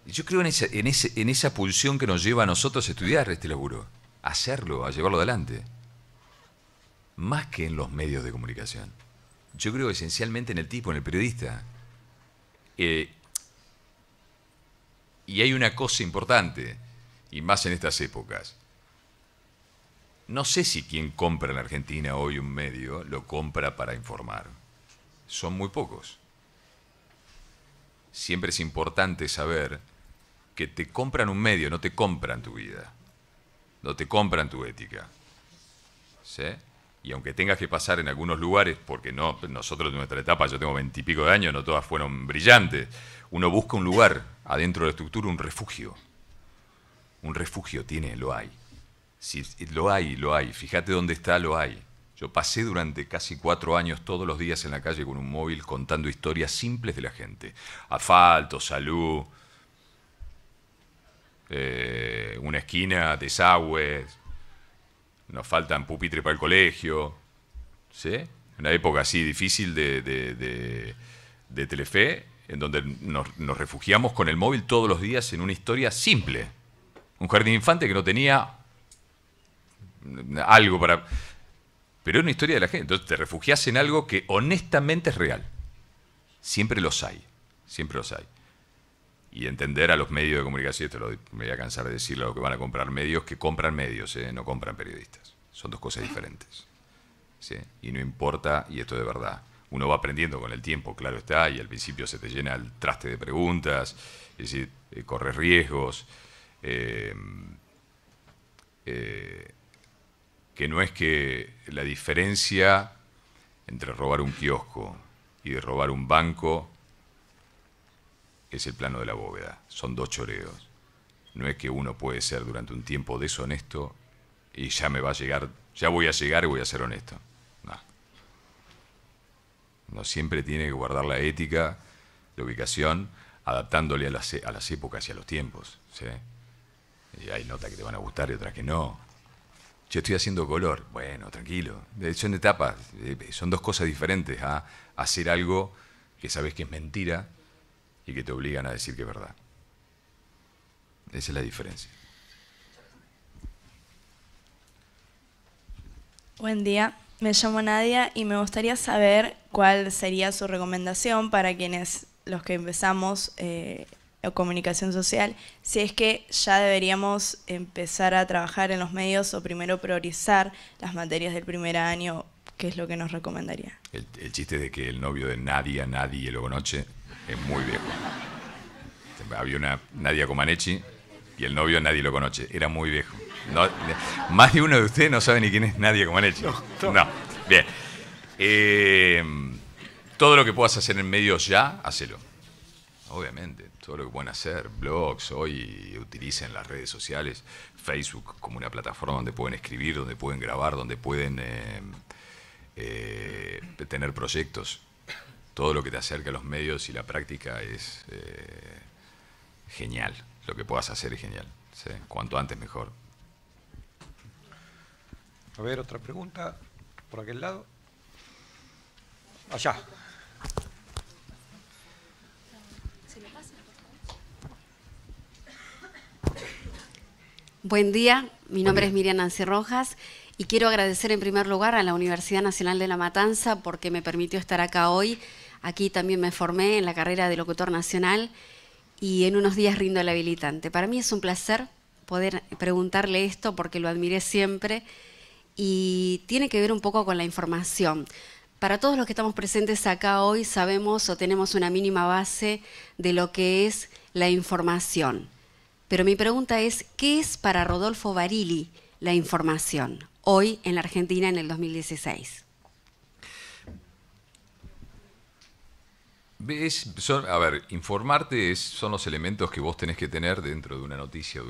C: Yo creo en esa, en, ese, en esa pulsión que nos lleva a nosotros a estudiar este laburo, a hacerlo, a llevarlo adelante, más que en los medios de comunicación. Yo creo esencialmente en el tipo, en el periodista eh, y hay una cosa importante, y más en estas épocas. No sé si quien compra en Argentina hoy un medio lo compra para informar. Son muy pocos. Siempre es importante saber que te compran un medio, no te compran tu vida, no te compran tu ética. ¿Sí? y aunque tengas que pasar en algunos lugares, porque no, nosotros en nuestra etapa, yo tengo veintipico de años, no todas fueron brillantes, uno busca un lugar adentro de la estructura, un refugio. Un refugio tiene, lo hay. Si, lo hay, lo hay. Fíjate dónde está, lo hay. Yo pasé durante casi cuatro años todos los días en la calle con un móvil contando historias simples de la gente. Asfalto, salud, eh, una esquina, desagües, nos faltan pupitres para el colegio, ¿sí? Una época así difícil de, Telefe, en donde nos, nos, refugiamos con el móvil todos los días en una historia simple. Un jardín infante que no tenía algo para... Pero es una historia de la gente. Entonces te refugias en algo que honestamente es real. Siempre los hay. Siempre los hay y entender a los medios de comunicación, esto lo, me voy a cansar de decirlo, a que van a comprar medios, que compran medios, ¿eh? no compran periodistas. Son dos cosas diferentes. ¿sí? Y no importa, y esto de verdad, uno va aprendiendo con el tiempo, claro está, y al principio se te llena el traste de preguntas, es decir, eh, corres riesgos. Eh, que no es que la diferencia entre robar un kiosco y robar un banco es el plano de la bóveda. Son dos choreos. No es que uno puede ser durante un tiempo deshonesto y ya me va a llegar, ya voy a llegar y voy a ser honesto. No. No siempre tiene que guardar la ética, la ubicación, adaptándole a las, e, a las épocas y a los tiempos. Y hay notas que te van a gustar y otras que no. Yo estoy haciendo color. Bueno, tranquilo. Eh, son etapas. Eh, son dos cosas diferentes a ¿ah? hacer algo que sabes que es mentira y que te obligan a decir que es verdad. Esa es la diferencia.
D: Buen día, me llamo Nadia y me gustaría saber cuál sería su recomendación para quienes los que empezamos eh, comunicación social, si es que ya deberíamos empezar a trabajar en los medios o primero priorizar las materias del primer año, ¿qué es lo que nos recomendaría?
C: El, chiste de que el novio de Nadia, Nadie, luego Noche, es muy viejo. Había una Nadia Comaneci y el novio nadie lo conoce, era muy viejo. más de uno de ustedes no sabe ni quién es Nadia Comaneci. No, bien. Eh, todo lo que puedas hacer en medios ya, hacelo. Obviamente, todo lo que puedan hacer, blogs, hoy utilicen las redes sociales, Facebook como una plataforma donde pueden escribir, donde pueden grabar, donde pueden eh, eh, tener proyectos todo lo que te acerca a los medios y la práctica es eh, genial. Lo que puedas hacer es genial. Cuanto antes mejor.
B: A ver, otra pregunta por aquel lado. Allá.
D: Buen día, mi nombre es Miriam Nancy Rojas y quiero agradecer en primer lugar a la Universidad Nacional de La Matanza porque me permitió estar acá hoy Aquí también me formé en la carrera de locutor nacional y en unos días rindo el habilitante. Para mí es un placer poder preguntarle esto porque lo admiré siempre y tiene que ver un poco con la información. Para todos los que estamos presentes acá hoy sabemos o tenemos una mínima base de lo que es la información. Pero mi pregunta es, ¿qué es para Rodolfo Barili la información hoy en la Argentina en el 2016?
C: Es, a ver, informarte es, son los elementos que vos tenés que tener dentro de una noticia, de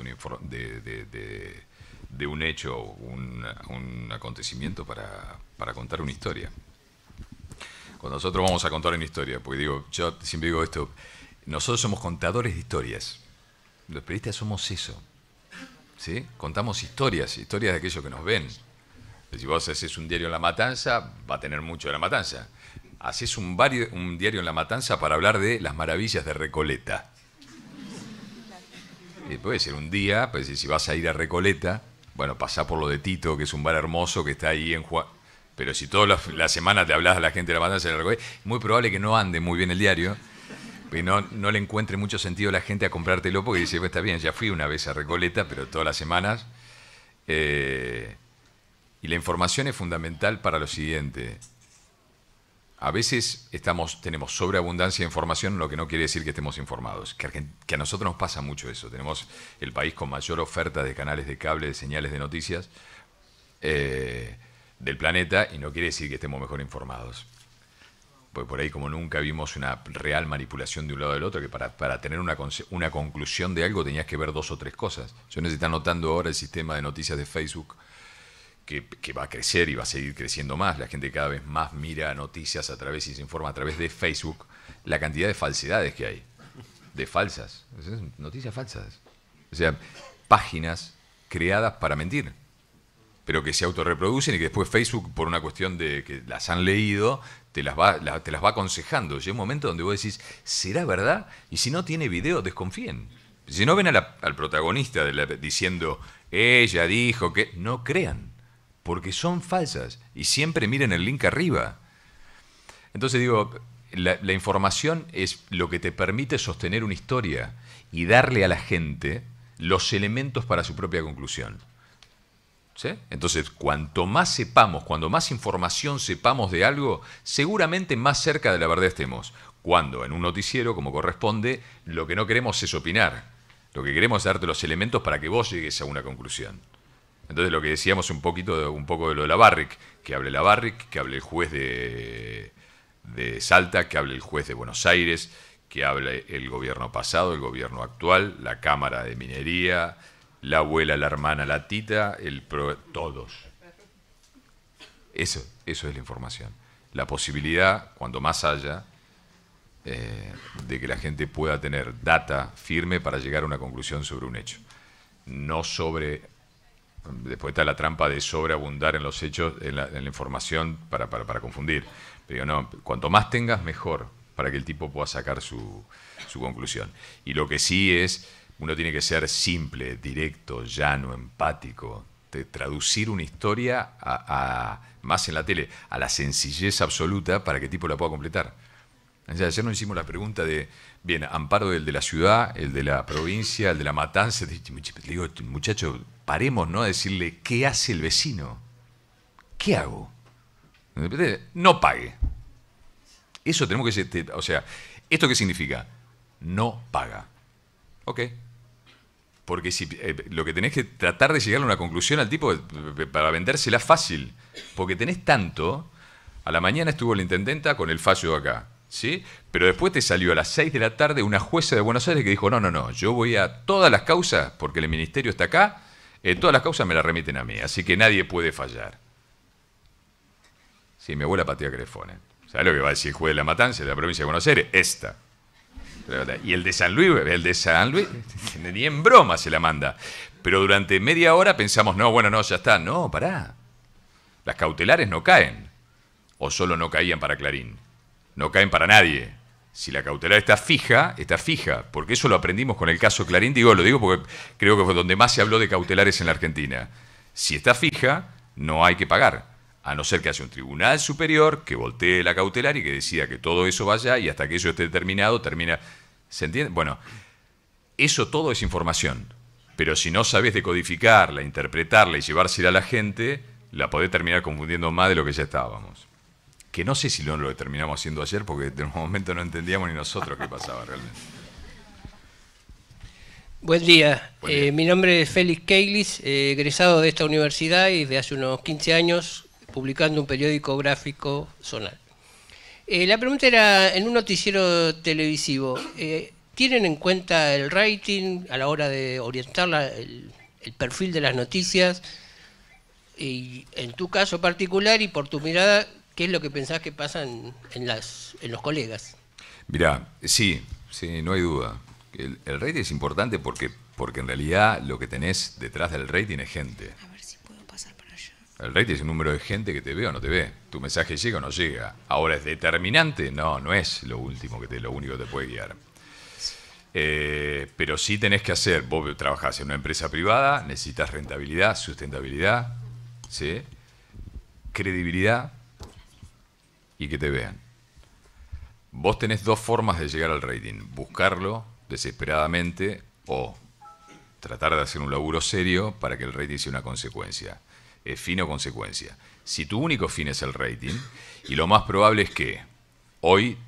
C: un, hecho, un, un acontecimiento para, contar una historia. Cuando nosotros vamos a contar una historia, porque digo, yo siempre digo esto, nosotros somos contadores de historias. Los periodistas somos eso. ¿sí? Contamos historias, historias de aquellos que nos ven. Si vos haces un diario en La Matanza, va a tener mucho de La Matanza haces un, un diario en La Matanza para hablar de las maravillas de Recoleta. puede ser un día, pues si vas a ir a Recoleta, bueno, pasá por lo de Tito, que es un bar hermoso que está ahí en Juan. Pero si todas las semanas te hablas a la gente de la matanza de Recoleta, es muy probable que no ande muy bien el diario. que no, le encuentre mucho sentido a la gente a comprártelo porque dice, pues está bien, ya fui una vez a Recoleta, pero todas las semanas. Eh, y la información es fundamental para lo siguiente a veces estamos, tenemos sobreabundancia de información, lo que no quiere decir que estemos informados. Que, a nosotros nos pasa mucho eso. Tenemos el país con mayor oferta de canales de cable, de señales de noticias eh, del planeta y no quiere decir que estemos mejor informados. Porque por ahí como nunca vimos una real manipulación de un lado del otro, que para, tener una, conclusión de algo tenías que ver dos o tres cosas. Yo no notando ahora el sistema de noticias de Facebook que, va a crecer y va a seguir creciendo más. La gente cada vez más mira noticias a través y se informa a través de Facebook. La cantidad de falsedades que hay, de falsas, noticias falsas. O sea, páginas creadas para mentir, pero que se autorreproducen y que después Facebook, por una cuestión de que las han leído, te las va, te las va aconsejando. Llega un momento donde vos decís, ¿será verdad? Y si no tiene video, desconfíen. Si no ven al protagonista de diciendo, ella dijo que, no crean porque son falsas y siempre miren el link arriba. Entonces digo, la, información es lo que te permite sostener una historia y darle a la gente los elementos para su propia conclusión. Entonces, cuanto más sepamos, cuanto más información sepamos de algo, seguramente más cerca de la verdad estemos. Cuando en un noticiero, como corresponde, lo que no queremos es opinar. Lo que queremos es darte los elementos para que vos llegues a una conclusión. Entonces lo que decíamos un poquito un poco de lo de la Barrick, que hable la Barrick, que hable el juez de, Salta, que hable el juez de Buenos Aires, que hable el gobierno pasado, el gobierno actual, la Cámara de Minería, la abuela, la hermana, la tita, el pro, todos. Eso, eso es la información. La posibilidad, cuando más haya, eh, de que la gente pueda tener data firme para llegar a una conclusión sobre un hecho. No sobre después está la trampa de sobreabundar en los hechos, en la, información para, confundir. Pero no, cuanto más tengas, mejor, para que el tipo pueda sacar su, conclusión. Y lo que sí es, uno tiene que ser simple, directo, llano, empático, de traducir una historia más en la tele, a la sencillez absoluta para que el tipo la pueda completar. Ayer nos hicimos la pregunta de, bien, amparo del de la ciudad, el de la provincia, el de la matanza. Le digo, muchacho, paremos, ¿no? A decirle, ¿qué hace el vecino? ¿Qué hago? No pague. Eso tenemos que... O sea, ¿esto qué significa? No paga. Ok. Porque si, eh, lo que tenés que tratar de llegar a una conclusión al tipo eh, para vendérsela fácil. Porque tenés tanto... A la mañana estuvo la intendenta con el fallo acá pero después te salió a las 6 de la tarde una jueza de Buenos Aires que dijo, no, no, no, yo voy a todas las causas, porque el ministerio está acá, eh, todas las causas me las remiten a mí, así que nadie puede fallar. Sí, mi abuela patea Crefone. ¿Sabes lo que va a decir el juez de la matanza de la provincia de Buenos Aires? Esta. Y el de San Luis, el de San Luis, *laughs* ni en broma se la manda. Pero durante media hora pensamos, no, bueno, no, ya está. No, pará. Las cautelares no caen. O solo no caían para Clarín no caen para nadie. Si la cautelar está fija, está fija, porque eso lo aprendimos con el caso Clarín, digo, lo digo porque creo que fue donde más se habló de cautelares en la Argentina. Si está fija, no hay que pagar, a no ser que haya un tribunal superior que voltee la cautelar y que decida que todo eso vaya y hasta que eso esté terminado, termina. ¿Se entiende? Bueno, eso todo es información, pero si no sabes decodificarla, interpretarla y llevársela a la gente, la podés terminar confundiendo más de lo que ya estábamos que no sé si lo, lo terminamos haciendo ayer porque de un momento no entendíamos ni nosotros qué pasaba realmente.
D: Buen día, eh, mi nombre es Félix Keilis, eh, egresado de esta universidad y de hace unos 15 años publicando un periódico gráfico zonal. Eh, la pregunta era, en un noticiero televisivo, ¿tienen en cuenta el rating a la hora de orientar el, el perfil de las noticias? Y en tu caso particular y por tu mirada, ¿Qué es lo que pensás que pasa en, los colegas?
C: Mirá, sí, sí, no hay duda. El, rating es importante porque, porque en realidad lo que tenés detrás del rating es gente. A ver si puedo pasar para allá. El rating es un número de gente que te ve o no te ve. Tu mensaje llega o no llega. Ahora, ¿es determinante? No, no es lo último que te, lo único que te puede guiar. Eh, pero sí tenés que hacer, vos trabajás en una empresa privada, necesitas rentabilidad, sustentabilidad, ¿sí? credibilidad, y que te vean. Vos tenés dos formas de llegar al rating, buscarlo desesperadamente o tratar de hacer un laburo serio para que el rating sea una consecuencia. Es fin o consecuencia. Si tu único fin es el rating, y lo más probable es que hoy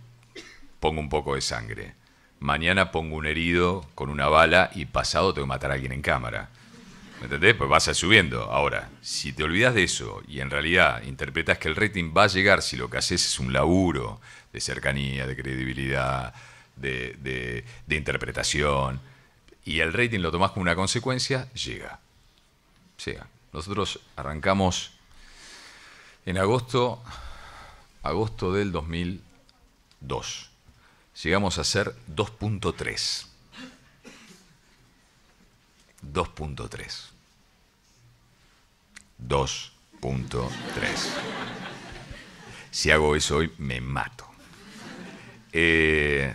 C: pongo un poco de sangre, mañana pongo un herido con una bala y pasado tengo que matar a alguien en cámara. ¿Me entendés? Pues vas subiendo. Ahora, si te olvidas de eso y en realidad interpretas que el rating va a llegar si lo que haces es un laburo de cercanía, de credibilidad, de, interpretación, y el rating lo tomás como una consecuencia, llega. Llega. Nosotros arrancamos en agosto, agosto del 2002. Llegamos a ser 2.3. 2.3. 2.3. Si hago eso hoy, me mato. Eh,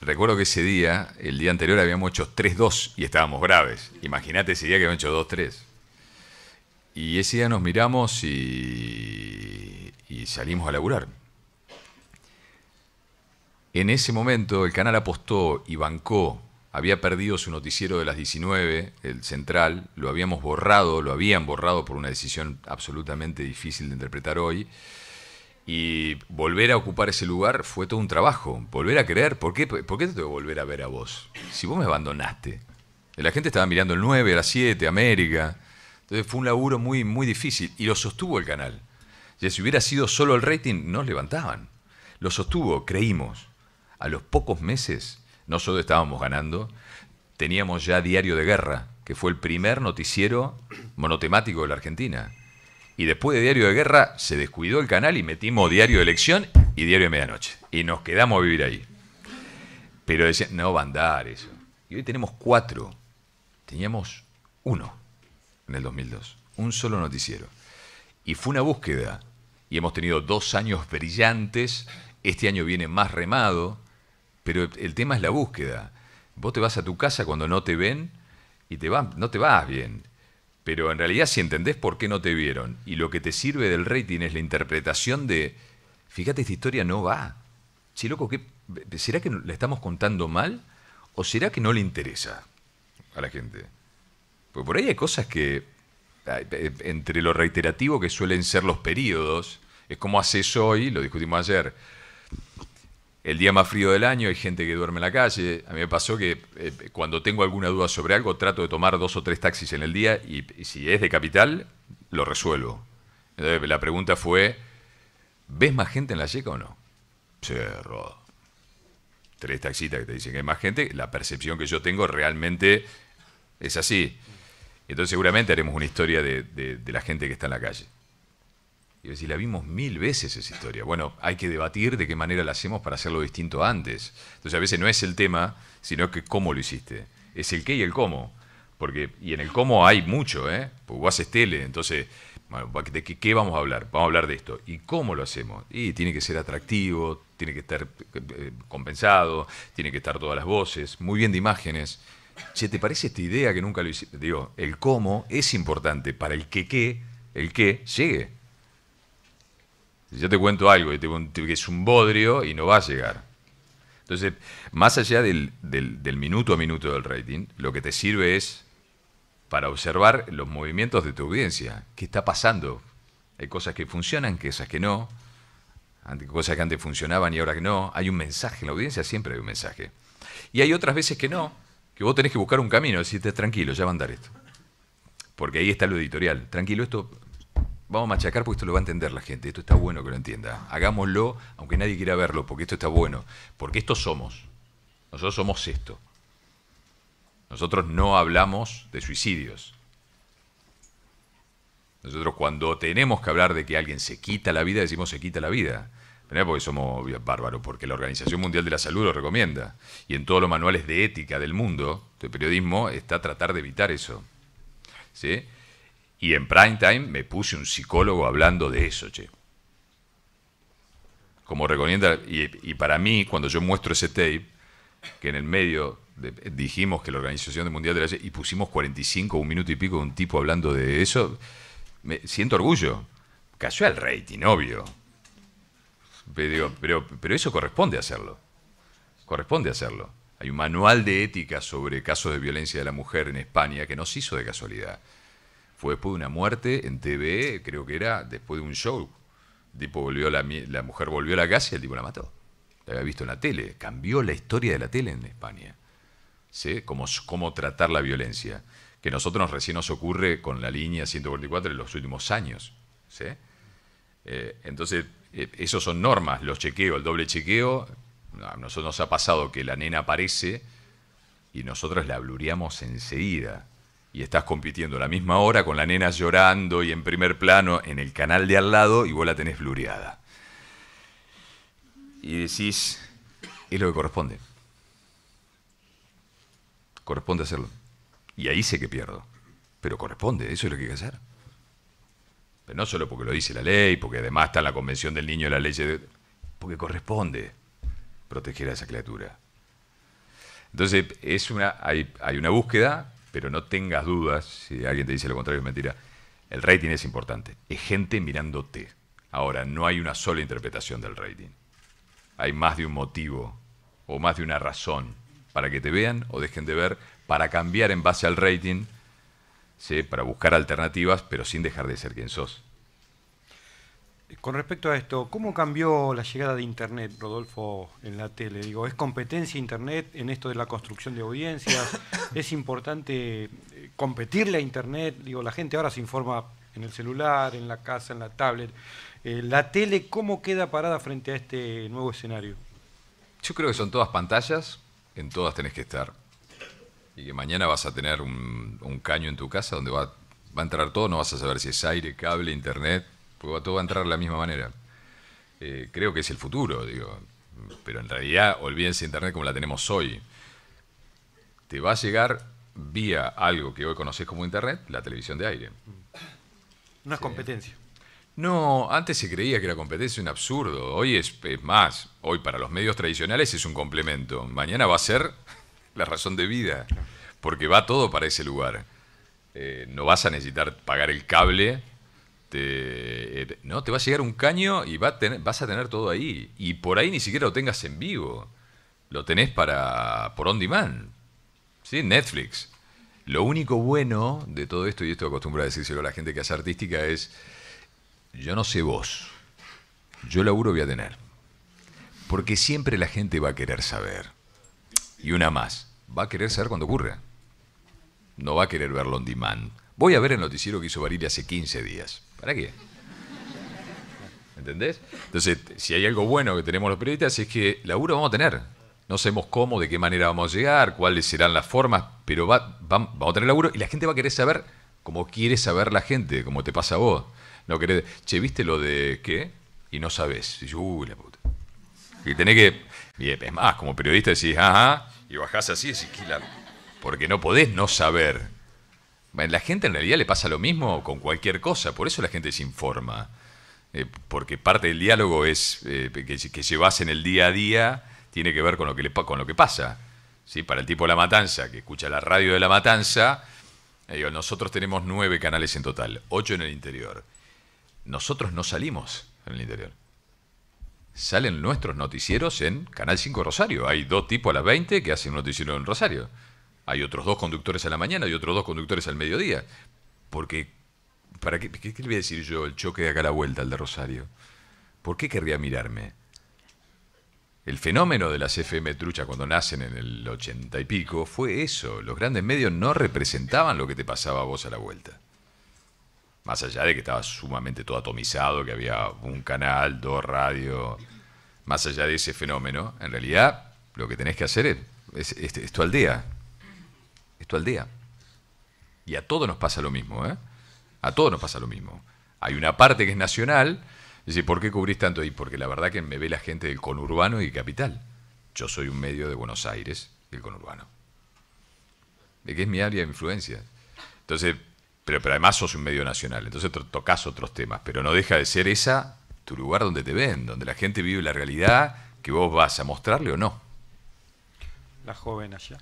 C: recuerdo que ese día, el día anterior, habíamos hecho 3.2 y estábamos graves. Imagínate ese día que habíamos hecho 2-3. Y ese día nos miramos y, y salimos a laburar. En ese momento, el canal apostó y bancó había perdido su noticiero de las 19, el central, lo habíamos borrado, lo habían borrado por una decisión absolutamente difícil de interpretar hoy. Y volver a ocupar ese lugar fue todo un trabajo. Volver a creer, ¿por qué, te tengo que volver a ver a vos? Si vos me abandonaste. La gente estaba mirando el 9, la 7, América. Entonces fue un laburo muy, muy difícil y lo sostuvo el canal. Ya si hubiera sido solo el rating, nos levantaban. Lo sostuvo, creímos. A los pocos meses nosotros estábamos ganando, teníamos ya Diario de Guerra, que fue el primer noticiero monotemático de la Argentina. Y después de Diario de Guerra se descuidó el canal y metimos Diario de Elección y Diario de Medianoche. Y nos quedamos a vivir ahí. Pero decían, no va a andar eso. Y hoy tenemos cuatro. Teníamos uno en el 2002. Un solo noticiero. Y fue una búsqueda. Y hemos tenido dos años brillantes. Este año viene más remado pero el tema es la búsqueda. Vos te vas a tu casa cuando no te ven y te va, no te vas bien. Pero en realidad si entendés por qué no te vieron y lo que te sirve del rating es la interpretación de, fíjate, esta historia no va. Che, loco, ¿qué, ¿será que la estamos contando mal o será que no le interesa a la gente? Pues por ahí hay cosas que, eh, entre lo reiterativo que suelen ser los periodos, es como haces hoy, lo discutimos ayer, el día más frío del año, hay gente que duerme en la calle. A mí me pasó que eh, cuando tengo alguna duda sobre algo, trato de tomar dos o tres taxis en el día y, si es de capital, lo resuelvo. Entonces, la pregunta fue, ¿ves más gente en la calle o no? Cerro. Tres taxitas que te dicen que hay más gente, la percepción que yo tengo realmente es así. Entonces seguramente haremos una historia de la gente que está en la calle. Y decir, la vimos mil veces esa historia. Bueno, hay que debatir de qué manera la hacemos para hacerlo distinto antes. Entonces a veces no es el tema, sino que cómo lo hiciste. Es el qué y el cómo. Porque, y en el cómo hay mucho, ¿eh? pues vos haces tele, entonces, bueno, ¿de qué, vamos a hablar? Vamos a hablar de esto. ¿Y cómo lo hacemos? Y tiene que ser atractivo, tiene que estar eh, compensado, tiene que estar todas las voces, muy bien de imágenes. Che, ¿te parece esta idea que nunca lo hiciste? Digo, el cómo es importante para el que qué, el qué llegue. Si yo te cuento algo y que es un bodrio y no va a llegar. Entonces, más allá del, minuto a minuto del rating, lo que te sirve es para observar los movimientos de tu audiencia. ¿Qué está pasando? Hay cosas que funcionan, que que no. Cosas que antes funcionaban y ahora que no. Hay un mensaje en la audiencia, siempre hay un mensaje. Y hay otras veces que no, que vos tenés que buscar un camino, decirte tranquilo, ya va a andar esto. Porque ahí está lo editorial. Tranquilo, esto vamos a machacar porque esto lo va a entender la gente. Esto está bueno que lo entienda. Hagámoslo, aunque nadie quiera verlo, porque esto está bueno. Porque esto somos. Nosotros somos esto. Nosotros no hablamos de suicidios. Nosotros cuando tenemos que hablar de que alguien se quita la vida, decimos se quita la vida. Pero porque somos bárbaros, porque la Organización Mundial de la Salud lo recomienda. Y en todos los manuales de ética del mundo, de periodismo, está tratar de evitar eso. ¿Sí? Y en prime time me puse un psicólogo hablando de eso, che. Como recomienda, y, para mí, cuando yo muestro ese tape, que en el medio dijimos que la Organización Mundial de la y pusimos 45, un minuto y pico de un tipo hablando de eso, me siento orgullo. Casi al rey obvio. Pero, pero, pero eso corresponde hacerlo. Corresponde hacerlo. Hay un manual de ética sobre casos de violencia de la mujer en España que no se hizo de casualidad después de una muerte en TV, creo que era después de un show. Tipo, volvió la, mujer volvió a la casa y el tipo la mató. La había visto en la tele. Cambió la historia de la tele en España. ¿Sí? Cómo, cómo tratar la violencia. Que nosotros recién nos ocurre con la línea 144 en los últimos años. Eh, entonces, eh, esos son normas. Los chequeos, el doble chequeo. A nosotros nos ha pasado que la nena aparece y nosotros la blureamos enseguida y estás compitiendo a la misma hora con la nena llorando y en primer plano en el canal de al lado y vos la tenés flureada. Y decís, es lo que corresponde. Corresponde hacerlo. Y ahí sé que pierdo. Pero corresponde, eso es lo que hay que hacer. Pero no solo porque lo dice la ley, porque además está en la Convención del Niño y la ley de... Porque corresponde proteger a esa criatura. Entonces, es una, hay, hay una búsqueda pero no tengas dudas, si alguien te dice lo contrario es mentira, el rating es importante. Es gente mirándote. Ahora, no hay una sola interpretación del rating. Hay más de un motivo o más de una razón para que te vean o dejen de ver, para cambiar en base al rating, para buscar alternativas, pero sin dejar de ser quien sos.
B: Con respecto a esto, ¿cómo cambió la llegada de Internet, Rodolfo, en la tele? Digo, ¿es competencia Internet en esto de la construcción de audiencias? *coughs* ¿Es importante eh, competirle a Internet? Digo, la gente ahora se informa en el celular, en la casa, en la tablet. Eh, ¿La tele cómo queda parada frente a este nuevo escenario?
C: Yo creo que son todas pantallas, en todas tenés que estar. Y que mañana vas a tener un, caño en tu casa donde va a entrar todo, no vas a saber si es aire, cable, internet porque todo va a entrar de la misma manera. Eh, creo que es el futuro, digo. Pero en realidad, olvídense Internet como la tenemos hoy. Te va a llegar vía algo que hoy conoces como Internet, la televisión de aire. No es competencia. No, antes se creía que era competencia un absurdo. Hoy es, más. Hoy para los medios tradicionales es un complemento. Mañana va a ser *laughs* la razón de vida. Porque va todo para ese lugar. Eh, no vas a necesitar pagar el cable este, eh, no, te va a llegar un caño y a tener, vas a tener todo ahí. Y por ahí ni siquiera lo tengas en vivo. Lo tenés para, por on demand. ¿Sí? Netflix. Lo único bueno de todo esto, y esto acostumbra a decírselo a la gente que hace artística, es, yo no sé vos, yo laburo voy a tener. Porque siempre la gente va a querer saber. Y una más, va a querer saber cuando ocurre. No va a querer verlo on demand. Voy a ver el noticiero que hizo Barili hace 15 días. ¿Para qué? ¿Entendés? Entonces, si hay algo bueno que tenemos los periodistas es que laburo vamos a tener. No sabemos cómo, de qué manera vamos a llegar, cuáles serán las formas, pero vamos a tener laburo y la gente va a querer saber como quiere saber la gente, como te pasa a vos. No querés, che, ¿viste lo de qué? Y no sabes. Y Y tenés que, es más, como periodista decís, ajá, y bajás así y decís, porque no podés no saber. La gente en realidad le pasa lo mismo con cualquier cosa, por eso la gente se informa. Eh, porque parte del diálogo es eh, que, se llevas en el día a día tiene que ver con lo que, le, con lo que pasa. ¿sí? Para el tipo de La Matanza, que escucha la radio de La Matanza, eh, nosotros tenemos nueve canales en total, ocho en el interior. Nosotros no salimos en el interior. Salen nuestros noticieros en Canal 5 Rosario. Hay dos tipos a las 20 que hacen un noticiero en Rosario hay otros dos conductores a la mañana y otros dos conductores al mediodía. Porque, ¿para qué, le voy a decir yo el choque de acá a la vuelta, al de Rosario? ¿Por qué querría mirarme? El fenómeno de las FM trucha cuando nacen en el ochenta y pico fue eso. Los grandes medios no representaban lo que te pasaba a vos a la vuelta. Más allá de que estaba sumamente todo atomizado, que había un canal, dos radios. Más allá de ese fenómeno, en realidad lo que tenés que hacer es, esto al día. aldea, esto al día. Y a todos nos pasa lo mismo, ¿eh? A todos nos pasa lo mismo. Hay una parte que es nacional. Dice, ¿por qué cubrís tanto? ahí? porque la verdad que me ve la gente del conurbano y capital. Yo soy un medio de Buenos Aires el conurbano. De que es mi área de influencia. Entonces, pero, pero además sos un medio nacional. Entonces tocas otros temas. Pero no deja de ser esa tu lugar donde te ven, donde la gente vive la realidad que vos vas a mostrarle o no.
B: La joven allá.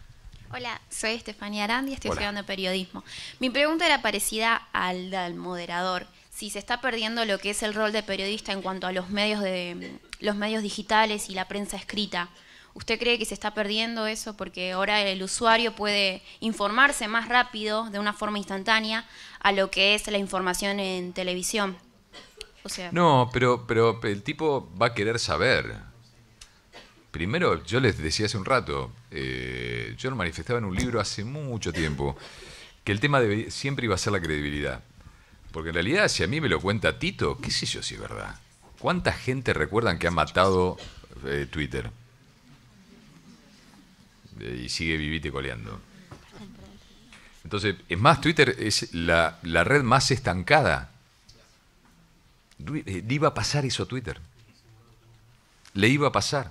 D: Hola, soy Estefanía Arandi, estoy estudiando periodismo. Mi pregunta era parecida al del moderador. Si se está perdiendo lo que es el rol de periodista en cuanto a los medios de los medios digitales y la prensa escrita. ¿Usted cree que se está perdiendo eso porque ahora el usuario puede informarse más rápido, de una forma instantánea, a lo que es la información en televisión?
A: no,
C: pero, pero el tipo va a querer saber. Primero, yo les decía hace un rato, eh, yo lo manifestaba en un libro hace mucho tiempo, que el tema siempre iba a ser la credibilidad. Porque en realidad, si a mí me lo cuenta Tito, qué sé yo si es verdad. ¿Cuánta gente recuerdan que ha matado eh, Twitter? Eh, y sigue vivite coleando. Entonces, es más, Twitter es la, la red más estancada. Le iba a pasar eso a Twitter. Le iba a pasar.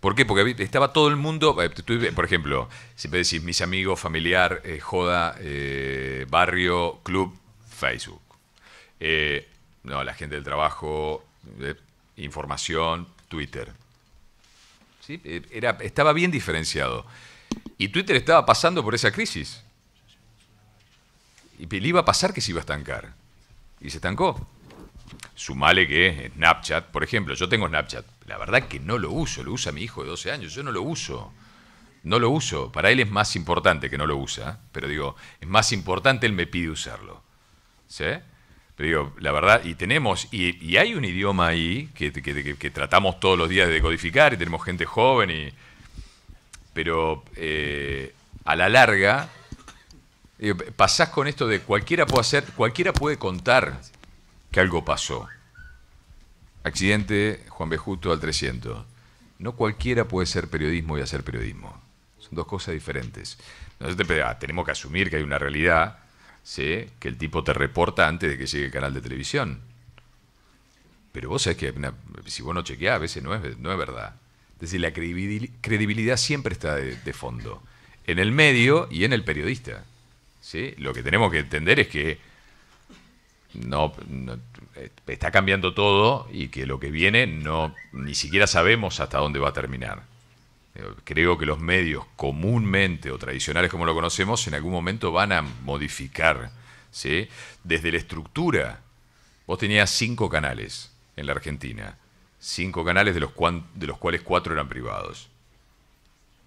C: ¿Por qué? Porque estaba todo el mundo, eh, por ejemplo, siempre decís mis amigos, familiar, eh, joda, eh, barrio, club, Facebook. no, la gente del trabajo, información, Twitter. Era, estaba bien diferenciado. Y Twitter estaba pasando por esa crisis. Y le iba a pasar que se iba a estancar. Y se estancó. Sumale que Snapchat, por ejemplo, yo tengo Snapchat. La verdad que no lo uso, lo usa mi hijo de 12 años, yo no lo uso. No lo uso. Para él es más importante que no lo usa, pero digo, es más importante, él me pide usarlo. ¿Sí? Pero digo, la verdad, y tenemos, y, hay un idioma ahí que, tratamos todos los días de decodificar y tenemos gente joven, y, pero eh, a la larga, pasás con esto de cualquiera puede hacer, cualquiera puede contar que algo pasó. Accidente Juan Bejuto al 300. No cualquiera puede ser periodismo y hacer periodismo. Son dos cosas diferentes. Nosotros ah, tenemos que asumir que hay una realidad, ¿sí? que el tipo te reporta antes de que llegue el canal de televisión. Pero vos sabés que si vos no chequeás, a veces no es, no es verdad. Es decir, la credibilidad siempre está de, de fondo, en el medio y en el periodista. ¿sí? Lo que tenemos que entender es que no, está cambiando todo y que lo que viene no ni siquiera sabemos hasta dónde va a terminar. Creo que los medios comúnmente o tradicionales como lo conocemos en algún momento van a modificar, ¿sí? Desde la estructura. Vos tenías cinco canales en la Argentina, cinco canales de los, de los cuales cuatro eran privados.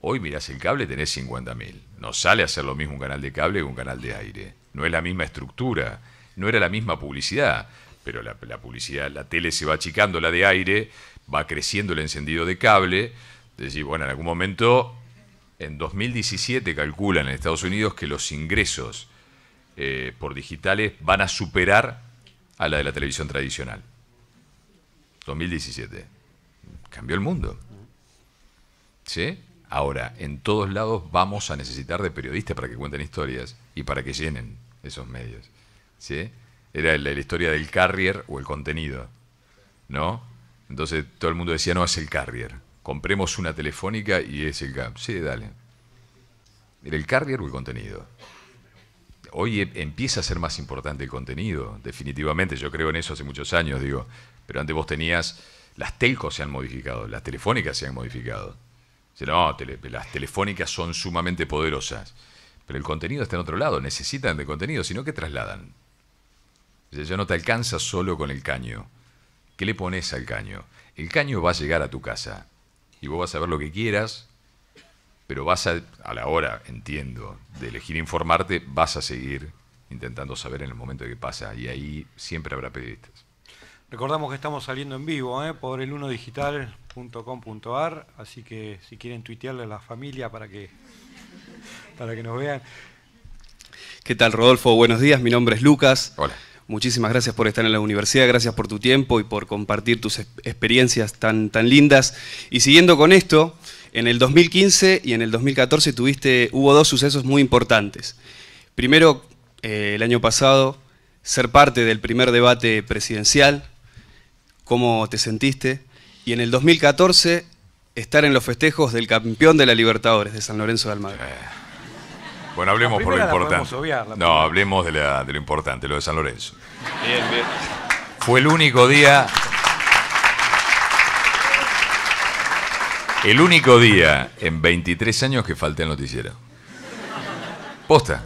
C: Hoy mirás el cable, tenés 50.000. No sale a hacer lo mismo un canal de cable que un canal de aire. No es la misma estructura no era la misma publicidad, pero la, publicidad, la tele se va achicando, la de aire, va creciendo el encendido de cable. Decir, bueno, en algún momento, en 2017 calculan en Estados Unidos que los ingresos eh, por digitales van a superar a la de la televisión tradicional. 2017. Cambió el mundo. ¿Sí? Ahora, en todos lados vamos a necesitar de periodistas para que cuenten historias y para que llenen esos medios. ¿sí? Era la, historia del carrier o el contenido, ¿no? Entonces todo el mundo decía, no, es el carrier. Compremos una telefónica y es el carrier Sí, dale. Era el carrier o el contenido. Hoy em, empieza a ser más importante el contenido, definitivamente. Yo creo en eso hace muchos años, digo. Pero antes vos tenías, las telcos se han modificado, las telefónicas se han modificado. No, las telefónicas son sumamente poderosas. Pero el contenido está en otro lado, necesitan de contenido, sino que trasladan. Ya no te alcanza solo con el caño. ¿Qué le pones al caño? El caño va a llegar a tu casa y vos vas a ver lo que quieras, pero vas a, a la hora, entiendo, de elegir informarte, vas a seguir intentando saber en el momento que pasa y ahí siempre habrá periodistas.
B: Recordamos que estamos saliendo en vivo ¿eh? por el 1digital.com.ar, así que si quieren tuitearle a la familia para que, para que nos vean.
E: ¿Qué tal, Rodolfo? Buenos días, mi nombre es Lucas. Hola. Muchísimas gracias por estar en la universidad, gracias por tu tiempo y por compartir tus experiencias tan, tan lindas. Y siguiendo con esto, en el 2015 y en el 2014 tuviste, hubo dos sucesos muy importantes. Primero, eh, el año pasado, ser parte del primer debate presidencial, cómo te sentiste, y en el 2014 estar en los festejos del campeón de la
C: Libertadores de San Lorenzo de Almagro. Eh. Bueno, hablemos por lo importante. no, hablemos de, lo importante, lo de San Lorenzo. Bien, bien. Fue el único día. El único día en 23 años que falté al noticiero. Posta.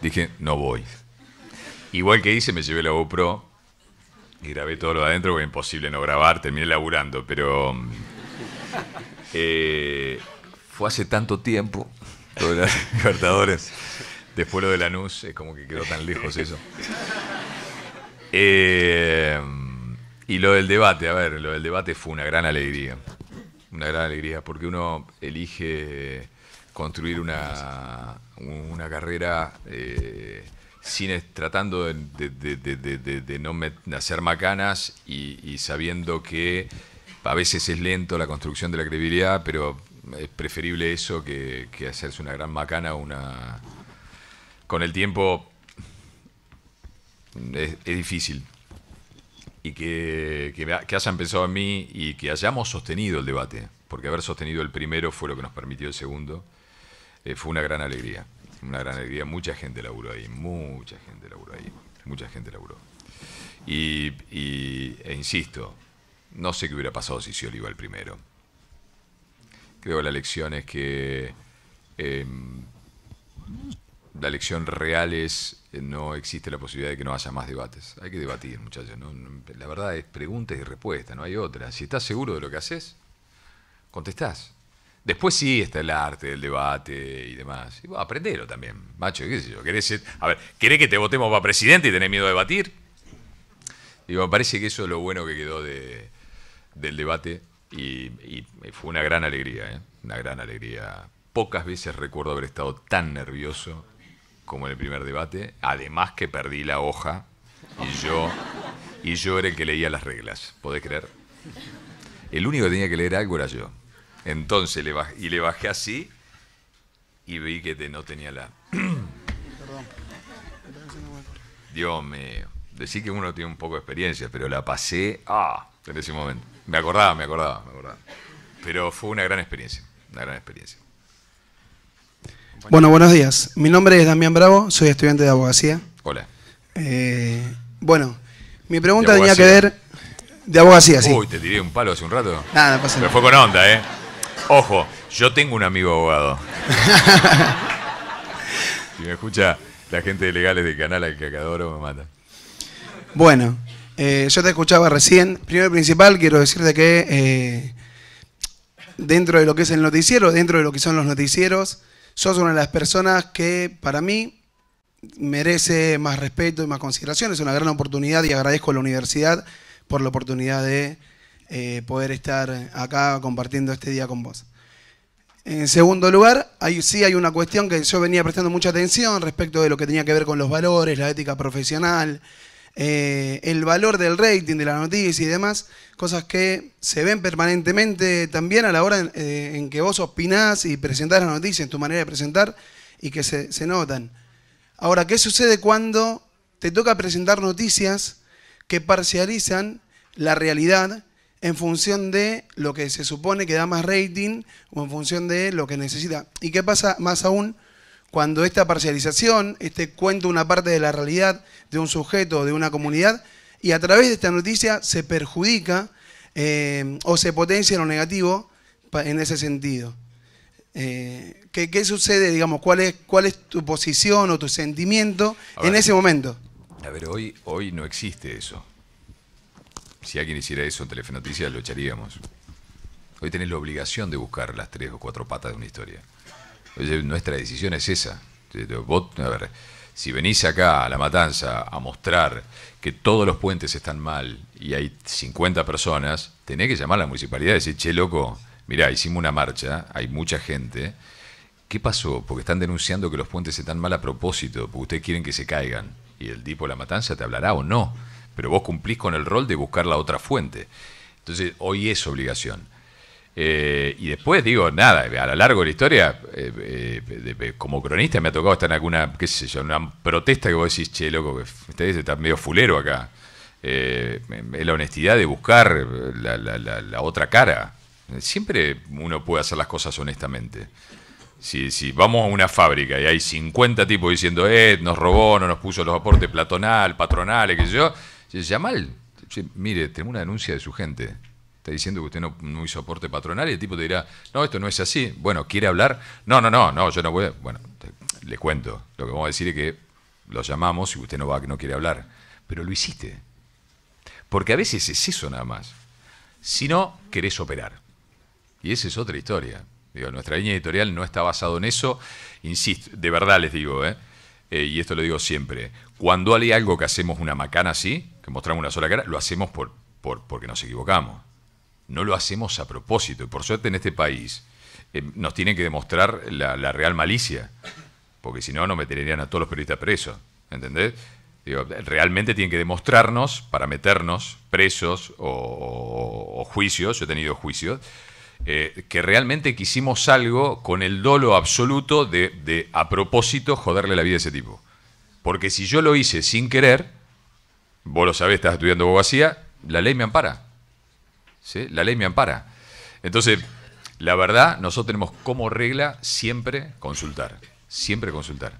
C: Dije, no voy. Igual que hice, me llevé la GoPro y grabé todo lo de adentro, porque imposible no grabar, terminé laburando, pero. Eh, fue hace tanto tiempo *laughs* Libertadores. Después lo de la Lanús, es como que quedó tan lejos eso. Eh, y lo del debate, a ver, lo del debate fue una gran alegría. Una gran alegría, porque uno elige construir una, una carrera eh, sin, tratando de, no hacer macanas y sabiendo que a veces es lento la construcción de la credibilidad, pero es preferible eso que, hacerse una gran macana una... Con el tiempo es, difícil. Y que, que, hayan pensado en mí y que hayamos sostenido el debate, porque haber sostenido el primero fue lo que nos permitió el segundo, eh, fue una gran alegría una gran alegría. Mucha gente laburó ahí, mucha gente laburó ahí, mucha gente laburó. Y, e insisto, no sé qué hubiera pasado si Scioli iba el primero. Creo la lección es que em, la lección real es eh, no existe la posibilidad de que no haya más debates. Hay que debatir, muchachos. La verdad es preguntas y respuestas, no hay otra. Si estás seguro de lo que haces, contestás. Después sí está el arte del debate y demás. Y, aprendelo también, macho, qué sé yo. ¿Querés a ver, ¿querés que te votemos para presidente y tenés miedo a debatir? Digo, me parece que eso es lo bueno que quedó del debate. Y, fue una gran alegría, ¿eh? una gran alegría. Pocas veces recuerdo haber estado tan nervioso como en el primer debate, además que perdí la hoja y yo, y yo era el que leía las reglas, ¿podés creer? El único que tenía que leer algo era yo. Entonces, le bajé, y le bajé así y vi que te, no tenía la... Perdón. *clears throat* Dios mío, decir que uno tiene un poco de experiencia, pero la pasé ah, en ese momento. Me acordaba, me acordaba, me acordaba. Pero fue una gran experiencia, una gran experiencia.
E: Bueno, buenos días. Mi nombre es Damián Bravo, soy estudiante de abogacía. Hola. Eh, bueno, mi pregunta tenía que ver de abogacía, sí. Uy,
C: te tiré un palo hace un rato. Nada, no pasa nada. fue con onda, ¿eh? Ojo, yo tengo un amigo abogado. *laughs* si me escucha la gente de legales del canal al que me mata.
E: Bueno, eh, yo te escuchaba recién. Primero y principal, quiero decirte que eh, dentro de lo que es el noticiero, dentro de lo que son los noticieros, sos una de las personas que para mí merece más respeto y más consideración. Es una gran oportunidad y agradezco a la universidad por la oportunidad de eh, poder estar acá compartiendo este día con vos. En segundo lugar, sí hay una cuestión que yo venía prestando mucha atención respecto de lo que tenía que ver con los valores, la ética profesional, eh, el valor del rating, de la noticia y demás, cosas que se ven permanentemente también a la hora eh, en, que vos opinás y presentás la noticia, en tu manera de presentar, y que se notan. Ahora, ¿qué sucede cuando te toca presentar noticias que parcializan la realidad en función de lo que se supone que da más rating o en función de lo que necesita. ¿Y qué pasa más aún cuando esta parcialización este, cuenta una parte de la realidad de un sujeto, de una comunidad, y a través de esta noticia se perjudica eh, o se potencia lo negativo en ese sentido. Eh, ¿qué, sucede, digamos? ¿Cuál es, ¿Cuál es tu posición o tu sentimiento en ese momento?
C: A ver, hoy, hoy no existe eso. Si alguien hiciera eso en Telefe lo echaríamos. Hoy tenés la obligación de buscar las tres o cuatro patas de una historia. Nuestra decisión es esa. a ver, si venís acá a La Matanza a mostrar que todos los puentes están mal y hay 50 personas, tenés que llamar a la municipalidad y decir, che, loco, mirá, hicimos una marcha, hay mucha gente. ¿Qué pasó? Porque están denunciando que los puentes están mal a propósito, porque ustedes quieren que se caigan. Y el tipo de la matanza te hablará o no, pero vos cumplís con el rol de buscar la otra fuente. Entonces, hoy es obligación. Eh, y después digo, nada, a lo largo de la historia, eh, eh, como cronista me ha tocado estar en alguna, qué sé yo, una protesta que vos decís, che, loco, ustedes están medio fulero acá. es la honestidad de buscar la, otra cara. Siempre uno puede hacer las cosas honestamente. Si, si vamos a una fábrica y hay 50 tipos diciendo, eh, nos robó, no nos puso los aportes platonal, patronales, qué sé yo, llama mire, tenemos una denuncia de su gente está diciendo que usted no, hizo aporte patronal y el tipo te dirá, no, esto no es así. Bueno, ¿quiere hablar? No, no, no, no, yo no voy. Bueno, le cuento. Lo que vamos a decir es que lo llamamos y usted no va, que no quiere hablar. Pero lo hiciste. Porque a veces es eso nada más. Si no, querés operar. Y esa es otra historia. Digo, nuestra línea editorial no está basada en eso. Insisto, de verdad les digo, ¿eh? eh, y esto lo digo siempre. Cuando hay algo que hacemos una macana así, que mostramos una sola cara, lo hacemos por, por porque nos equivocamos no lo hacemos a propósito. Y por suerte en este país eh, nos tienen que demostrar la, real malicia, porque si no, nos meterían a todos los periodistas presos. ¿Entendés? realmente tienen que demostrarnos para meternos presos o, juicios, yo he tenido juicios, eh, que realmente quisimos algo con el dolo absoluto de, a propósito joderle la vida a ese tipo. Porque si yo lo hice sin querer, vos lo sabés, estás estudiando abogacía, la ley me ampara. La ley me ampara. Entonces, la verdad, nosotros tenemos como regla siempre consultar, siempre consultar.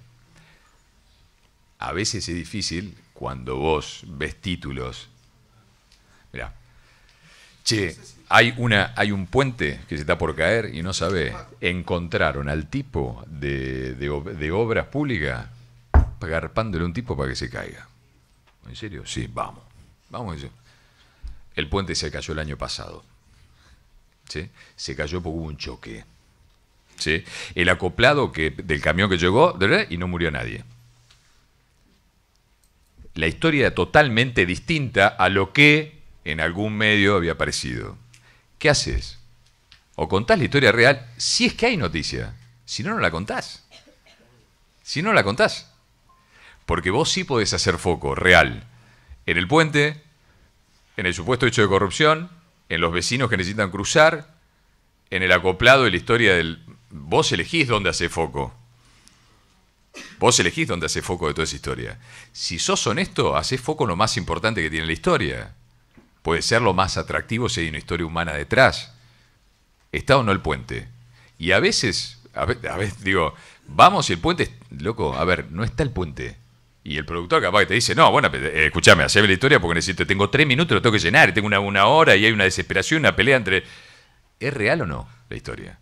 C: A veces es difícil cuando vos ves títulos. Mirá, che, hay, una, hay un puente que se está por caer y no sabe. Encontraron al tipo de, de, obras públicas garpándole un tipo para que se caiga. ¿En serio? Sí, vamos. Vamos a el puente se cayó el año pasado. ¿Sí? Se cayó porque hubo un choque. ¿Sí? El acoplado que, del camión que llegó y no murió nadie. La historia totalmente distinta a lo que en algún medio había aparecido. ¿Qué haces? O contás la historia real, si es que hay noticia. Si no, no la contás. Si no, la contás. Porque vos sí podés hacer foco real en el puente, en el supuesto hecho de corrupción, en los vecinos que necesitan cruzar, en el acoplado de la historia del... Vos elegís dónde hace foco. Vos elegís dónde hace foco de toda esa historia. Si sos honesto, haces foco en lo más importante que tiene la historia. Puede ser lo más atractivo si hay una historia humana detrás. ¿Está o no el puente? Y a veces, a veces, digo, vamos, el puente, loco, a ver, no está el puente. Y el productor capaz que te dice, no, bueno, eh, escúchame, haceme la historia porque necesito, tengo tres minutos, lo tengo que llenar, tengo una, una hora y hay una desesperación, una pelea entre... ¿Es real o no la historia?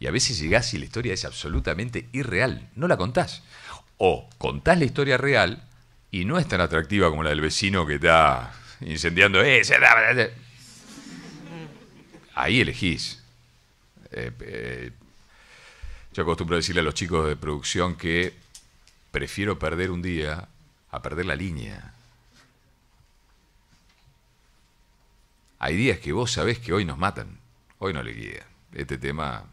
C: Y a veces llegás y la historia es absolutamente irreal, no la contás. O contás la historia real y no es tan atractiva como la del vecino que está incendiando. Eh, Ahí elegís. Eh, yo acostumbro a decirle a los chicos de producción que prefiero perder un día a perder la línea. Hay días que vos sabés que hoy nos matan, hoy no le guía. Este tema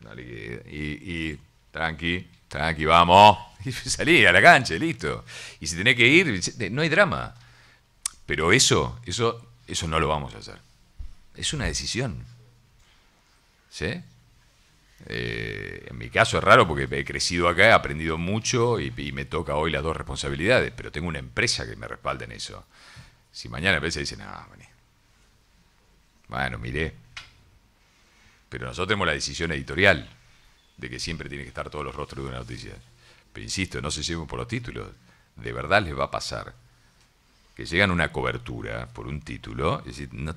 C: no le queda. Y, tranqui, tranqui, vamos. *laughs* Y salí a la cancha, listo. Y si tenés que ir, no hay drama. Pero eso, eso, eso no lo vamos a hacer. Es una decisión. ¿Sí? Eh, en mi caso es raro porque he crecido acá, he aprendido mucho y, me toca hoy las dos responsabilidades, pero tengo una empresa que me respalda en eso. Si mañana la empresa dice, ah, bueno, miré. Pero nosotros tenemos la decisión editorial de que siempre tiene que estar todos los rostros de una noticia. Pero insisto, no se lleven por los títulos. De verdad les va a pasar que llegan una cobertura por un título, es decir, no,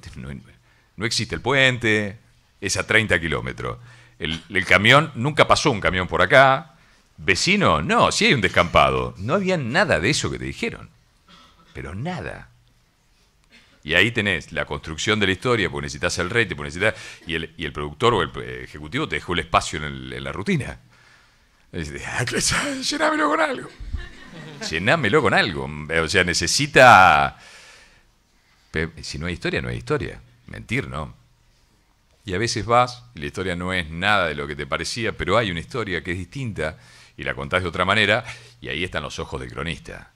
C: no existe el puente, es a 30 kilómetros el, camión, nunca pasó un camión por acá. Vecino, no, sí hay un descampado. No había nada de eso que te dijeron. Pero nada. Y ahí tenés la construcción de la historia, porque necesitas el rey, Y el, y el productor o el ejecutivo te dejó el espacio en, la rutina. Ah, llenámelo con algo. Llenámelo con algo. O sea, necesita. Si no hay historia, no hay historia. Mentir, ¿no? Y a veces vas, y la historia no es nada de lo que te parecía, pero hay una historia que es distinta y la contás de otra manera, y ahí están los ojos del cronista,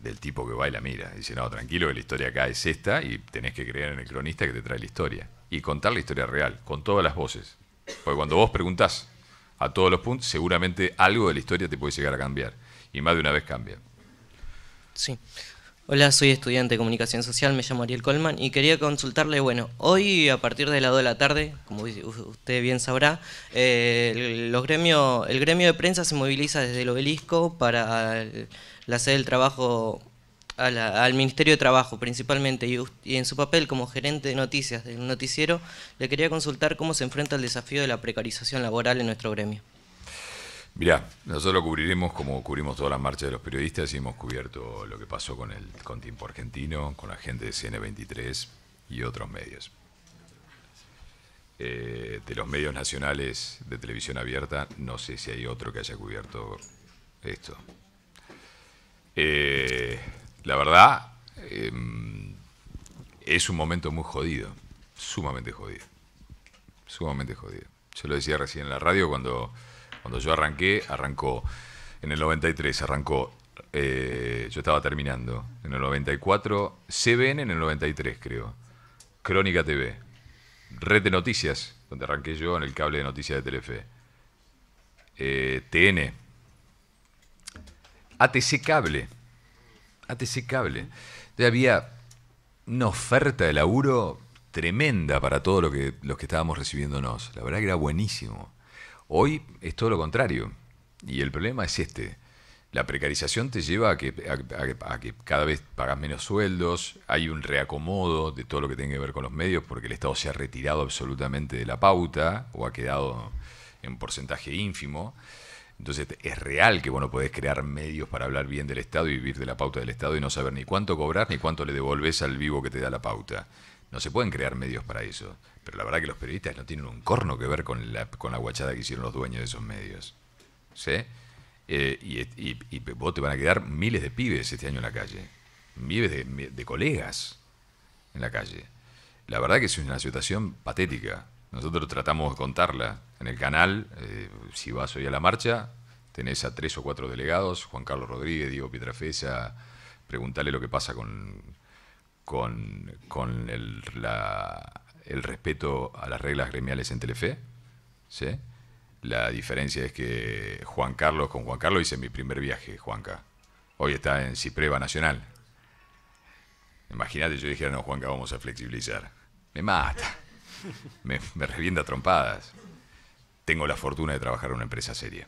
C: del tipo que va y la mira. Dice, no, tranquilo, la historia acá es esta y tenés que creer en el cronista que te trae la historia. Y contar la historia real, con todas las voces. Porque cuando vos preguntás a todos los puntos, seguramente algo de la historia te puede llegar a cambiar. Y más de una vez cambia.
D: Sí. Hola, soy estudiante de comunicación social, me llamo Ariel Colman y quería consultarle, bueno, hoy a partir de las 2 de la tarde, como usted bien sabrá, eh, los el gremio de prensa se moviliza desde el obelisco para la sede del trabajo, al Ministerio de Trabajo principalmente, y, en su papel como gerente de noticias del noticiero, le quería consultar cómo se enfrenta el desafío de la precarización laboral en
C: nuestro gremio. Mirá, nosotros cubriremos como cubrimos todas las marchas de los periodistas y hemos cubierto lo que pasó con el con Argentino, con la gente de CN23 y otros medios. Eh, de los medios nacionales de televisión abierta, no sé si hay otro que haya cubierto esto. Eh, la verdad, em, es un momento muy jodido, sumamente jodido, sumamente jodido. Yo lo decía recién en la radio cuando cuando yo arranqué, arrancó en el 93, arrancó, eh, yo estaba terminando, en el 94, CBN en el 93 creo, Crónica TV, Red de Noticias, donde arranqué yo en el cable de noticias de Telefe, eh, TN, ATC Cable, ATC Cable. había una oferta de laburo tremenda para todos lo que, los que estábamos recibiéndonos. La verdad que era buenísimo. Hoy es todo lo contrario. Y el problema es este. La precarización te lleva a que, cada vez pagas menos sueldos, hay un reacomodo de todo lo que tiene que ver con los medios porque el Estado se ha retirado absolutamente de la pauta o ha quedado en porcentaje ínfimo. Entonces es real que vos no podés crear medios para hablar bien del Estado y vivir de la pauta del Estado y no saber ni cuánto cobrar ni cuánto le devolvés al vivo que te da la pauta. No se pueden crear medios para eso. Pero la verdad que los periodistas no tienen un corno que ver con la, guachada que hicieron los dueños de esos medios. ¿Sí? Eh, y, vos te van a quedar miles de pibes este año en la calle, miles de, colegas en la calle. La verdad que es una situación patética. Nosotros tratamos de contarla en el canal. Eh, si vas hoy a la marcha, tenés a tres o cuatro delegados, Juan Carlos Rodríguez, Diego Pietrafesa, preguntale lo que pasa con, con, con el, la el respeto a las reglas gremiales en Telefe. ¿sí? La diferencia es que Juan Carlos, con Juan Carlos hice mi primer viaje, Juanca. Hoy está en Cipreva Nacional. Imagínate, yo dijera, no, Juanca, vamos a flexibilizar. Me mata. Me, me revienta trompadas. Tengo la fortuna de trabajar en una empresa seria.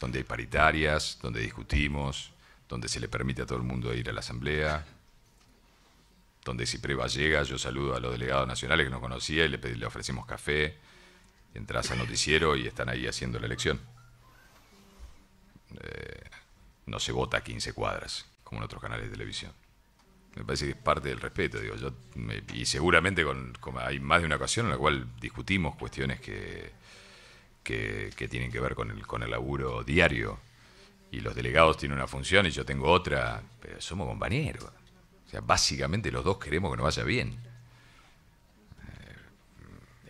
C: Donde hay paritarias, donde discutimos, donde se le permite a todo el mundo ir a la asamblea, donde prueba llega, yo saludo a los delegados nacionales que no conocía y le, pedí, le ofrecemos café, entras al noticiero y están ahí haciendo la elección. Eh, no se vota a 15 cuadras, como en otros canales de televisión. Me parece que es parte del respeto, yo, y seguramente con, hay más de una ocasión en la cual discutimos cuestiones que, que, tienen que ver con el, con el laburo diario. Y los delegados tienen una función y yo tengo otra, pero somos compañeros. O sea, básicamente los dos queremos que nos vaya bien.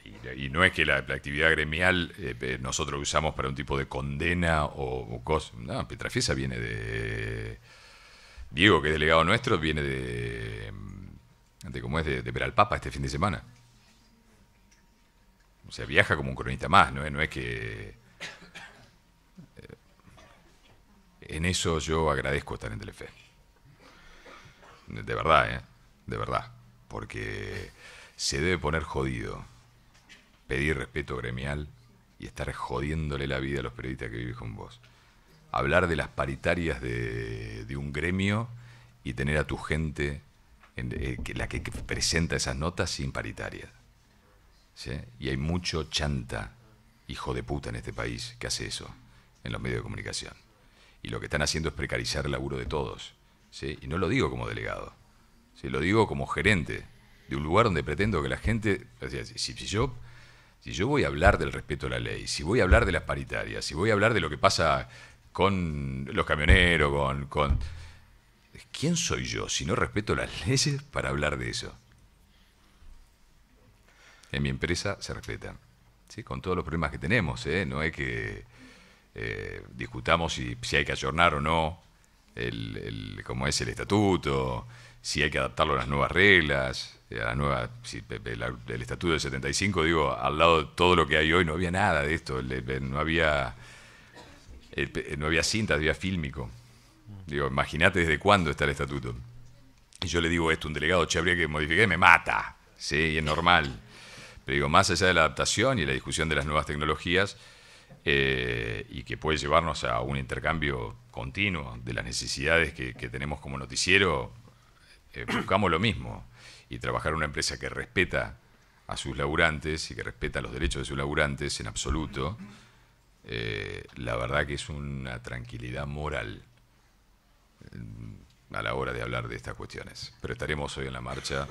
C: Eh, y, no es que la, actividad gremial nosotros eh, eh, nosotros usamos para un tipo de condena o, cosas. cosa. Petra Fiesa viene de. Diego, que es delegado nuestro, viene de. de ¿Cómo es? De, ver al Papa este fin de semana. O sea, viaja como un cronista más, no, no es que. En eso yo agradezco estar en Telefe. De verdad, ¿eh? De verdad. Porque se debe poner jodido pedir respeto gremial y estar jodiéndole la vida a los periodistas que vivís con vos. Hablar de las paritarias de, un gremio y tener a tu gente, en, eh, la que, presenta esas notas sin paritarias. ¿Sí? Y hay mucho chanta, hijo de puta en este país, que hace eso en los medios de comunicación. Y lo que están haciendo es precarizar el laburo de todos y no lo digo como delegado, ¿sí? lo digo como gerente de un lugar donde pretendo que la gente, si, yo, si yo voy a hablar del respeto a la ley, si voy a hablar de las paritarias, si voy a hablar de lo que pasa con los camioneros, con, con ¿quién soy yo si no respeto las *laughs* leyes para hablar de eso? En mi empresa se respetan, ¿sí? con todos los problemas que tenemos, ¿eh? no es que eh, discutamos si, si hay que ayornar o no, el, cómo es el estatuto, si hay que adaptarlo a las nuevas reglas, a el, estatuto del 75, digo, al lado de todo lo que hay hoy no había nada de esto, no había, no había cintas, había fílmico. Digo, imagínate desde cuándo está el estatuto. Y yo le digo esto, un delegado, che, habría que modificar y me mata. Sí, y es normal. Pero digo, más allá de la adaptación y la discusión de las nuevas tecnologías, eh, y que puede llevarnos a un intercambio continuo de las necesidades que, tenemos como noticiero, eh, buscamos lo mismo y trabajar en una empresa que respeta a sus laburantes y que respeta los derechos de sus laburantes en absoluto, eh, la verdad que es una tranquilidad moral mm, a la hora de hablar de estas cuestiones. Pero estaremos hoy en la marcha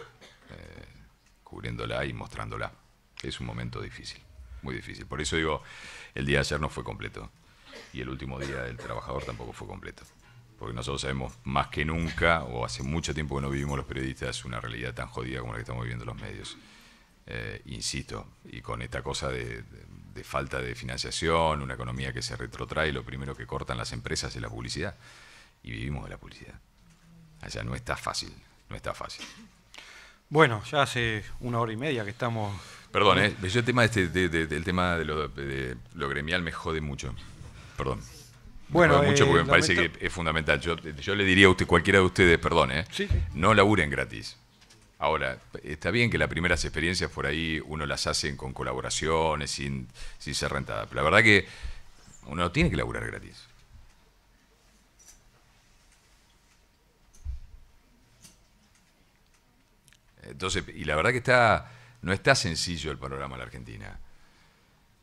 C: cubriéndola y mostrándola. Es un momento difícil, muy difícil. Por eso digo, el día de ayer no fue completo. Y el último día del trabajador tampoco fue completo. Porque nosotros sabemos más que nunca, o hace mucho tiempo que no vivimos los periodistas, una realidad tan jodida como la que estamos viviendo los medios. Eh, insisto, y con esta cosa de, de, falta de financiación, una economía que se retrotrae, lo primero que cortan las empresas es la publicidad. Y vivimos de la publicidad. O sea, no está fácil, no está fácil.
B: Bueno, ya hace una hora y media que estamos.
C: Perdón, eh, el tema este de, este, del tema de lo, gremial me jode mucho. Perdón. bueno, mucho porque me eh, parece que es fundamental. Yo, le diría a usted, cualquiera de ustedes, perdón, ¿eh? no laburen gratis. Ahora, está bien que las primeras experiencias por ahí uno las hacen con colaboraciones, sin, sin ser rentada. Pero la verdad que uno tiene que laburar gratis. Entonces, y la verdad que está, no está sencillo el panorama en la Argentina.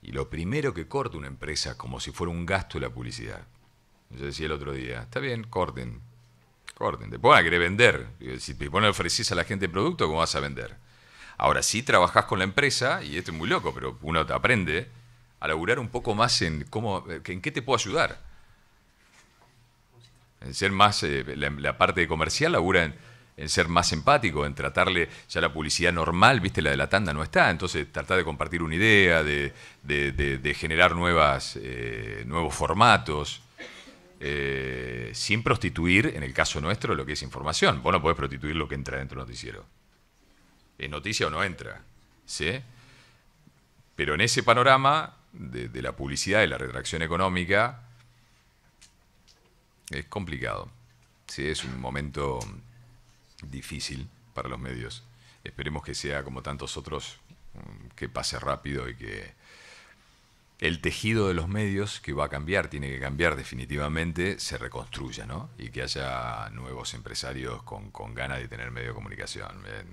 C: Y lo primero que corta una empresa, como si fuera un gasto, de la publicidad. Yo decía el otro día, está bien, corten, corten. te van a querer vender. Eh, si te pones ofrecís a la gente el producto, ¿cómo vas a vender? Ahora, sí trabajás con la empresa, y esto es muy loco, pero uno te aprende a laburar un poco más en, cómo, eh, en qué te puedo ayudar. En ser más, eh, la, la, parte comercial labura en en ser más empático, en tratarle ya la publicidad normal, viste, la de la tanda no está, entonces tratar de compartir una idea, de, generar nuevas, eh, nuevos formatos, eh, sin prostituir, en el caso nuestro, lo que es información. Vos no podés prostituir lo que entra dentro del noticiero. ¿Es noticia o no entra? ¿Sí? Pero en ese panorama de la publicidad, y la retracción económica, es complicado. Sí, es un momento difícil para los medios. Esperemos que sea como tantos otros, mm, que pase rápido y que el tejido de los medios que va a cambiar, tiene que cambiar definitivamente, se reconstruya, ¿no? Y que haya nuevos empresarios con, con ganas de tener medio de comunicación, eh,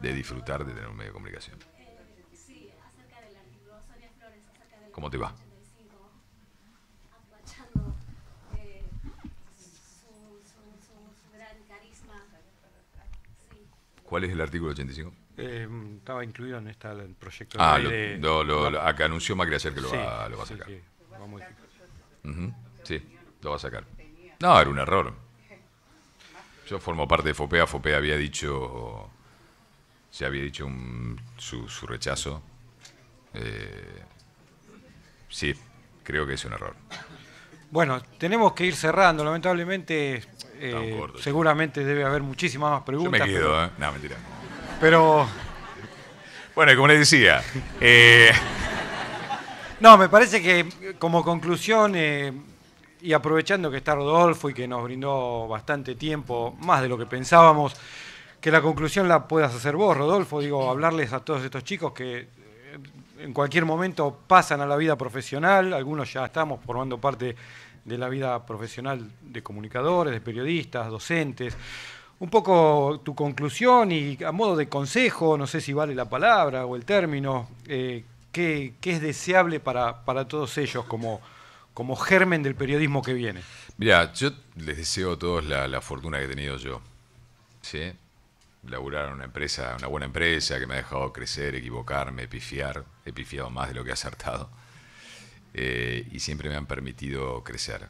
C: de disfrutar de tener un medio de comunicación. ¿Cómo te va? ¿Cuál es el artículo 85?
B: Eh, estaba incluido en este proyecto de ah, lo, anunció Macri ayer que lo, va, a
C: sacar. Sí, lo va a sacar. No, era un error. Yo formo parte de FOPEA. FOPEA había dicho, se había dicho su, rechazo. Eh, sí, creo que es un error.
B: Bueno, tenemos que ir cerrando. Lamentablemente eh, seguramente debe haber muchísimas más preguntas. Yo me quedo, ¿eh? No, mentira. Pero.
C: Bueno, como les decía. Eh,
B: no, me parece que como conclusión, eh, y aprovechando que está Rodolfo y que nos brindó bastante tiempo, más de lo que pensábamos, que la conclusión la puedas hacer vos, Rodolfo. Digo, hablarles a todos estos chicos que en cualquier momento pasan a la vida profesional, algunos ya estamos formando parte de la vida profesional de comunicadores, de periodistas, docentes. Un poco tu conclusión y a modo de consejo, no sé si vale la palabra o el término, eh, ¿qué, es deseable para, todos ellos como, como germen del periodismo que viene?
C: Mira, yo les deseo a todos la, fortuna que he tenido yo. ¿Sí? Laburar una empresa, una buena empresa que me ha dejado crecer, equivocarme, pifiar. He pifiado más de lo que he acertado. Eh, y siempre me han permitido crecer.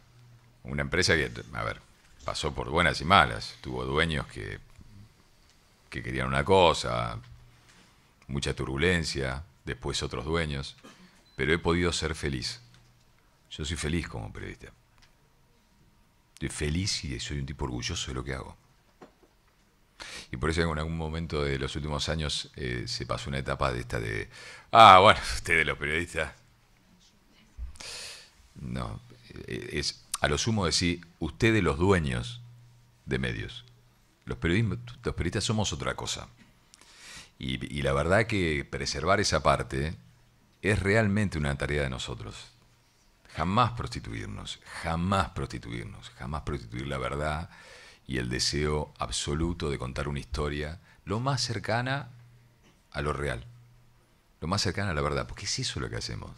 C: Una empresa que, a ver, pasó por buenas y malas, tuvo dueños que, que querían una cosa, mucha turbulencia, después otros dueños, pero he podido ser feliz. Yo soy feliz como periodista. Estoy feliz y soy un tipo orgulloso de lo que hago. Y por eso en algún momento de los últimos años eh, se pasó una etapa de esta de, ah, bueno, *laughs* ustedes los periodistas no, e, es a lo sumo decir, ustedes los dueños de medios. Los, periodistas somos otra cosa. Y, y, la verdad que preservar esa parte es realmente una tarea de nosotros. Jamás prostituirnos, jamás prostituirnos, jamás prostituir la verdad y el deseo absoluto de contar una historia lo más cercana a lo real, lo más cercana a la verdad, porque es eso lo que hacemos.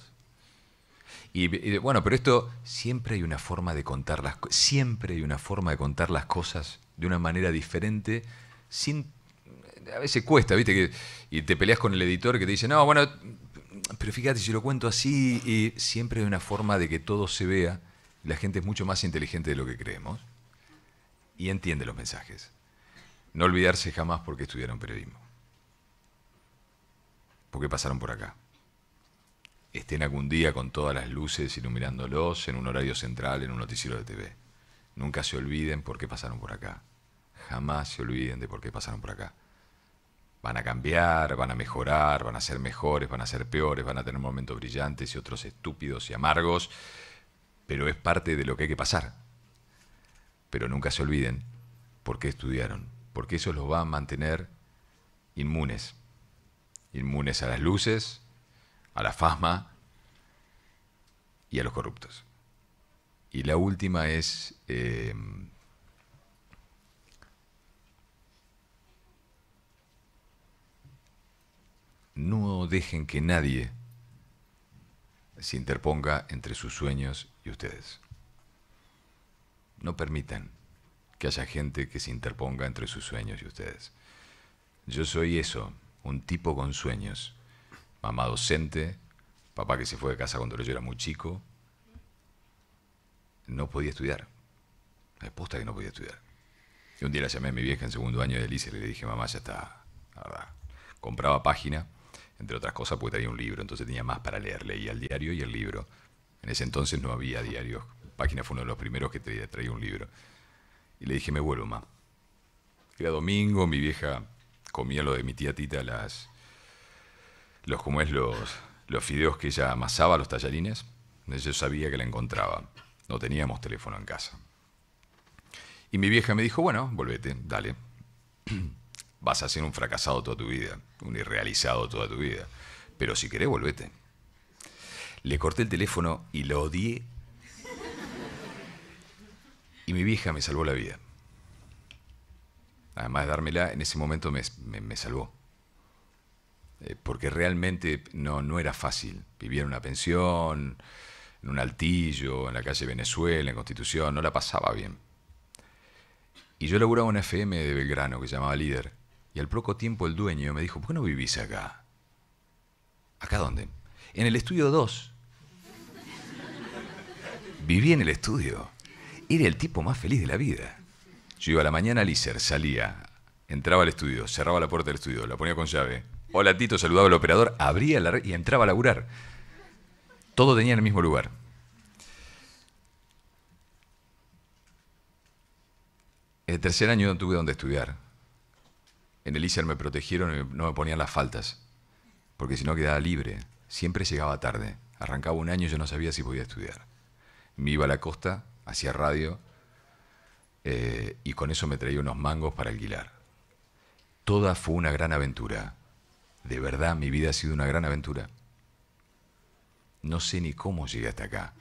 C: Y, bueno, pero esto siempre hay una forma de contar las siempre hay una forma de contar las cosas de una manera diferente sin a veces cuesta, ¿viste? Que, y te peleas con el editor que te dice, "No, bueno, pero fíjate si lo cuento así y siempre hay una forma de que todo se vea. La gente es mucho más inteligente de lo que creemos y entiende los mensajes. No olvidarse jamás porque estudiaron periodismo. Porque pasaron por acá estén algún día con todas las luces iluminándolos en un horario central en un noticiero de TV. Nunca se olviden por qué pasaron por acá. Jamás se olviden de por qué pasaron por acá. Van a cambiar, van a mejorar, van a ser mejores, van a ser peores, van a tener momentos brillantes y otros estúpidos y amargos, pero es parte de lo que hay que pasar. Pero nunca se olviden por qué estudiaron, porque eso los va a mantener inmunes. Inmunes a las luces, a la fama y a los corruptos. Y la última es em, no dejen que nadie se interponga entre sus sueños y ustedes. No permitan que haya gente que se interponga entre sus sueños y ustedes. Yo soy eso, un tipo con sueños mamá docente, papá que se fue de casa cuando yo era muy chico, no podía estudiar. La esposa que no podía estudiar. Y un día la llamé a mi vieja en segundo año de Lice y le dije, mamá, ya está, Compraba página, entre otras cosas, porque tenía un libro, entonces tenía más para leer. Leía el diario y el libro. En ese entonces no había diarios. Página fue uno de los primeros que traía, traía un libro. Y le dije, me vuelvo, mamá. Era domingo, mi vieja comía lo de mi tía Tita las, los, como es, los, fideos que ella amasaba, los tallarines. Yo sabía que la encontraba. No teníamos teléfono en casa. Y mi vieja me dijo, bueno, volvete, dale. *clears throat* Vas a ser un fracasado toda tu vida, un irrealizado toda tu vida. Pero si querés, volvete. Le corté el teléfono y lo odié. Y mi vieja me salvó la vida. Además de dármela, en ese momento me salvó. Eh, porque realmente no, no era fácil. Vivía en una pensión, en un altillo, en la calle Venezuela, en Constitución, no la pasaba bien. Y yo laburaba una FM de Belgrano que se llamaba Líder. Y al poco tiempo el dueño me dijo, ¿por qué no vivís acá? ¿Acá dónde? En el estudio 2. Viví en el estudio. Era el tipo más feliz de la vida. Yo iba a la mañana al salía, entraba al estudio, cerraba la puerta del estudio, la ponía con llave, hola Tito, saludaba al operador, abría la red y entraba a laburar. Todo tenía en el mismo lugar. En el tercer año no tuve donde estudiar. En el ISER me protegieron y no me ponían las faltas, porque si no quedaba libre. Siempre llegaba tarde. Arrancaba un año y yo no sabía si podía estudiar. Me iba a la costa, hacía radio, eh, y con eso me traía unos mangos para alquilar. Toda fue una gran aventura de verdad mi vida ha sido una gran aventura. No sé ni cómo llegué hasta acá.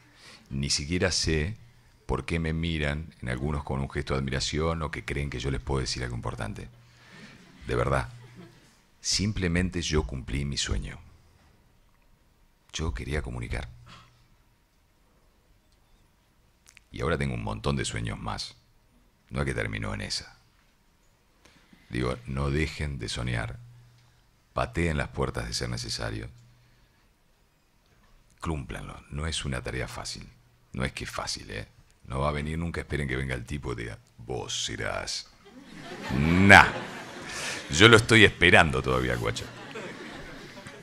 C: Ni siquiera sé por qué me miran, en algunos con un gesto de admiración o que creen que yo les puedo decir algo importante. De verdad. Simplemente yo cumplí mi sueño. Yo quería comunicar. Y ahora tengo un montón de sueños más. No es que terminó en esa. Digo, no dejen de soñar pateen las puertas de ser necesario. Cúmplanlo, no es una tarea fácil. No es que fácil, ¿eh? No va a venir, nunca esperen que venga el tipo de diga, vos serás. Nah. Yo lo estoy esperando todavía, guacho.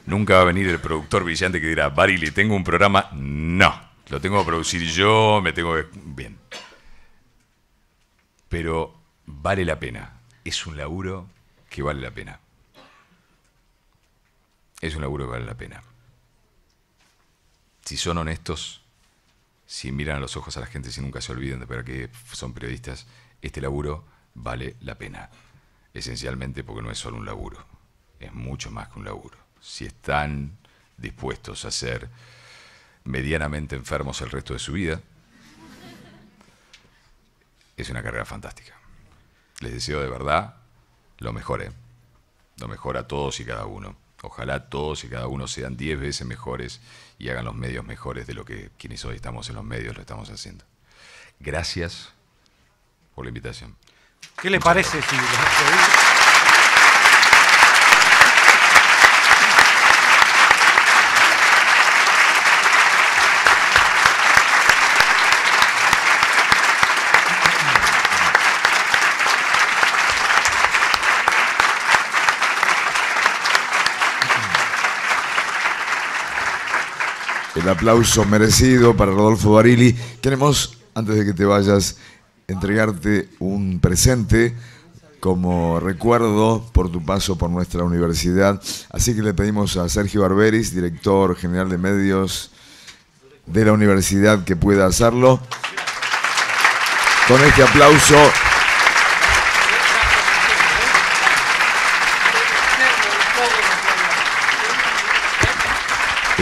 C: Nunca va a venir el productor brillante que dirá, Barile, tengo un programa. No. Lo tengo que producir yo, me tengo que. Bien. Pero vale la pena. Es un laburo que vale la pena es un laburo que vale la pena. Si son honestos, si miran a los ojos a la gente, si nunca se olviden de para qué son periodistas, este laburo vale la pena. Esencialmente porque no es solo un laburo, es mucho más que un laburo. Si están dispuestos a ser medianamente enfermos el resto de su vida, es una carrera fantástica. Les deseo de verdad lo mejor, ¿eh? lo mejor a todos y cada uno. Ojalá todos y cada uno sean 10 veces mejores y hagan los medios mejores de lo que quienes hoy estamos en los medios lo estamos haciendo. Gracias por la invitación. ¿Qué le parece si
A: El aplauso merecido para Rodolfo Barili. Queremos, antes de que te vayas, entregarte un presente como recuerdo por tu paso por nuestra universidad. Así que le pedimos a Sergio Barberis, director general de medios de la universidad, que pueda hacerlo. Con este aplauso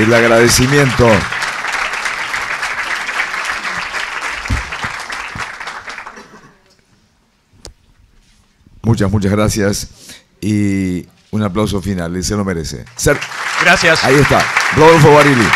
A: el agradecimiento. Muchas, muchas gracias y un aplauso final, se lo merece. Gracias. Ahí está, Rodolfo Barili.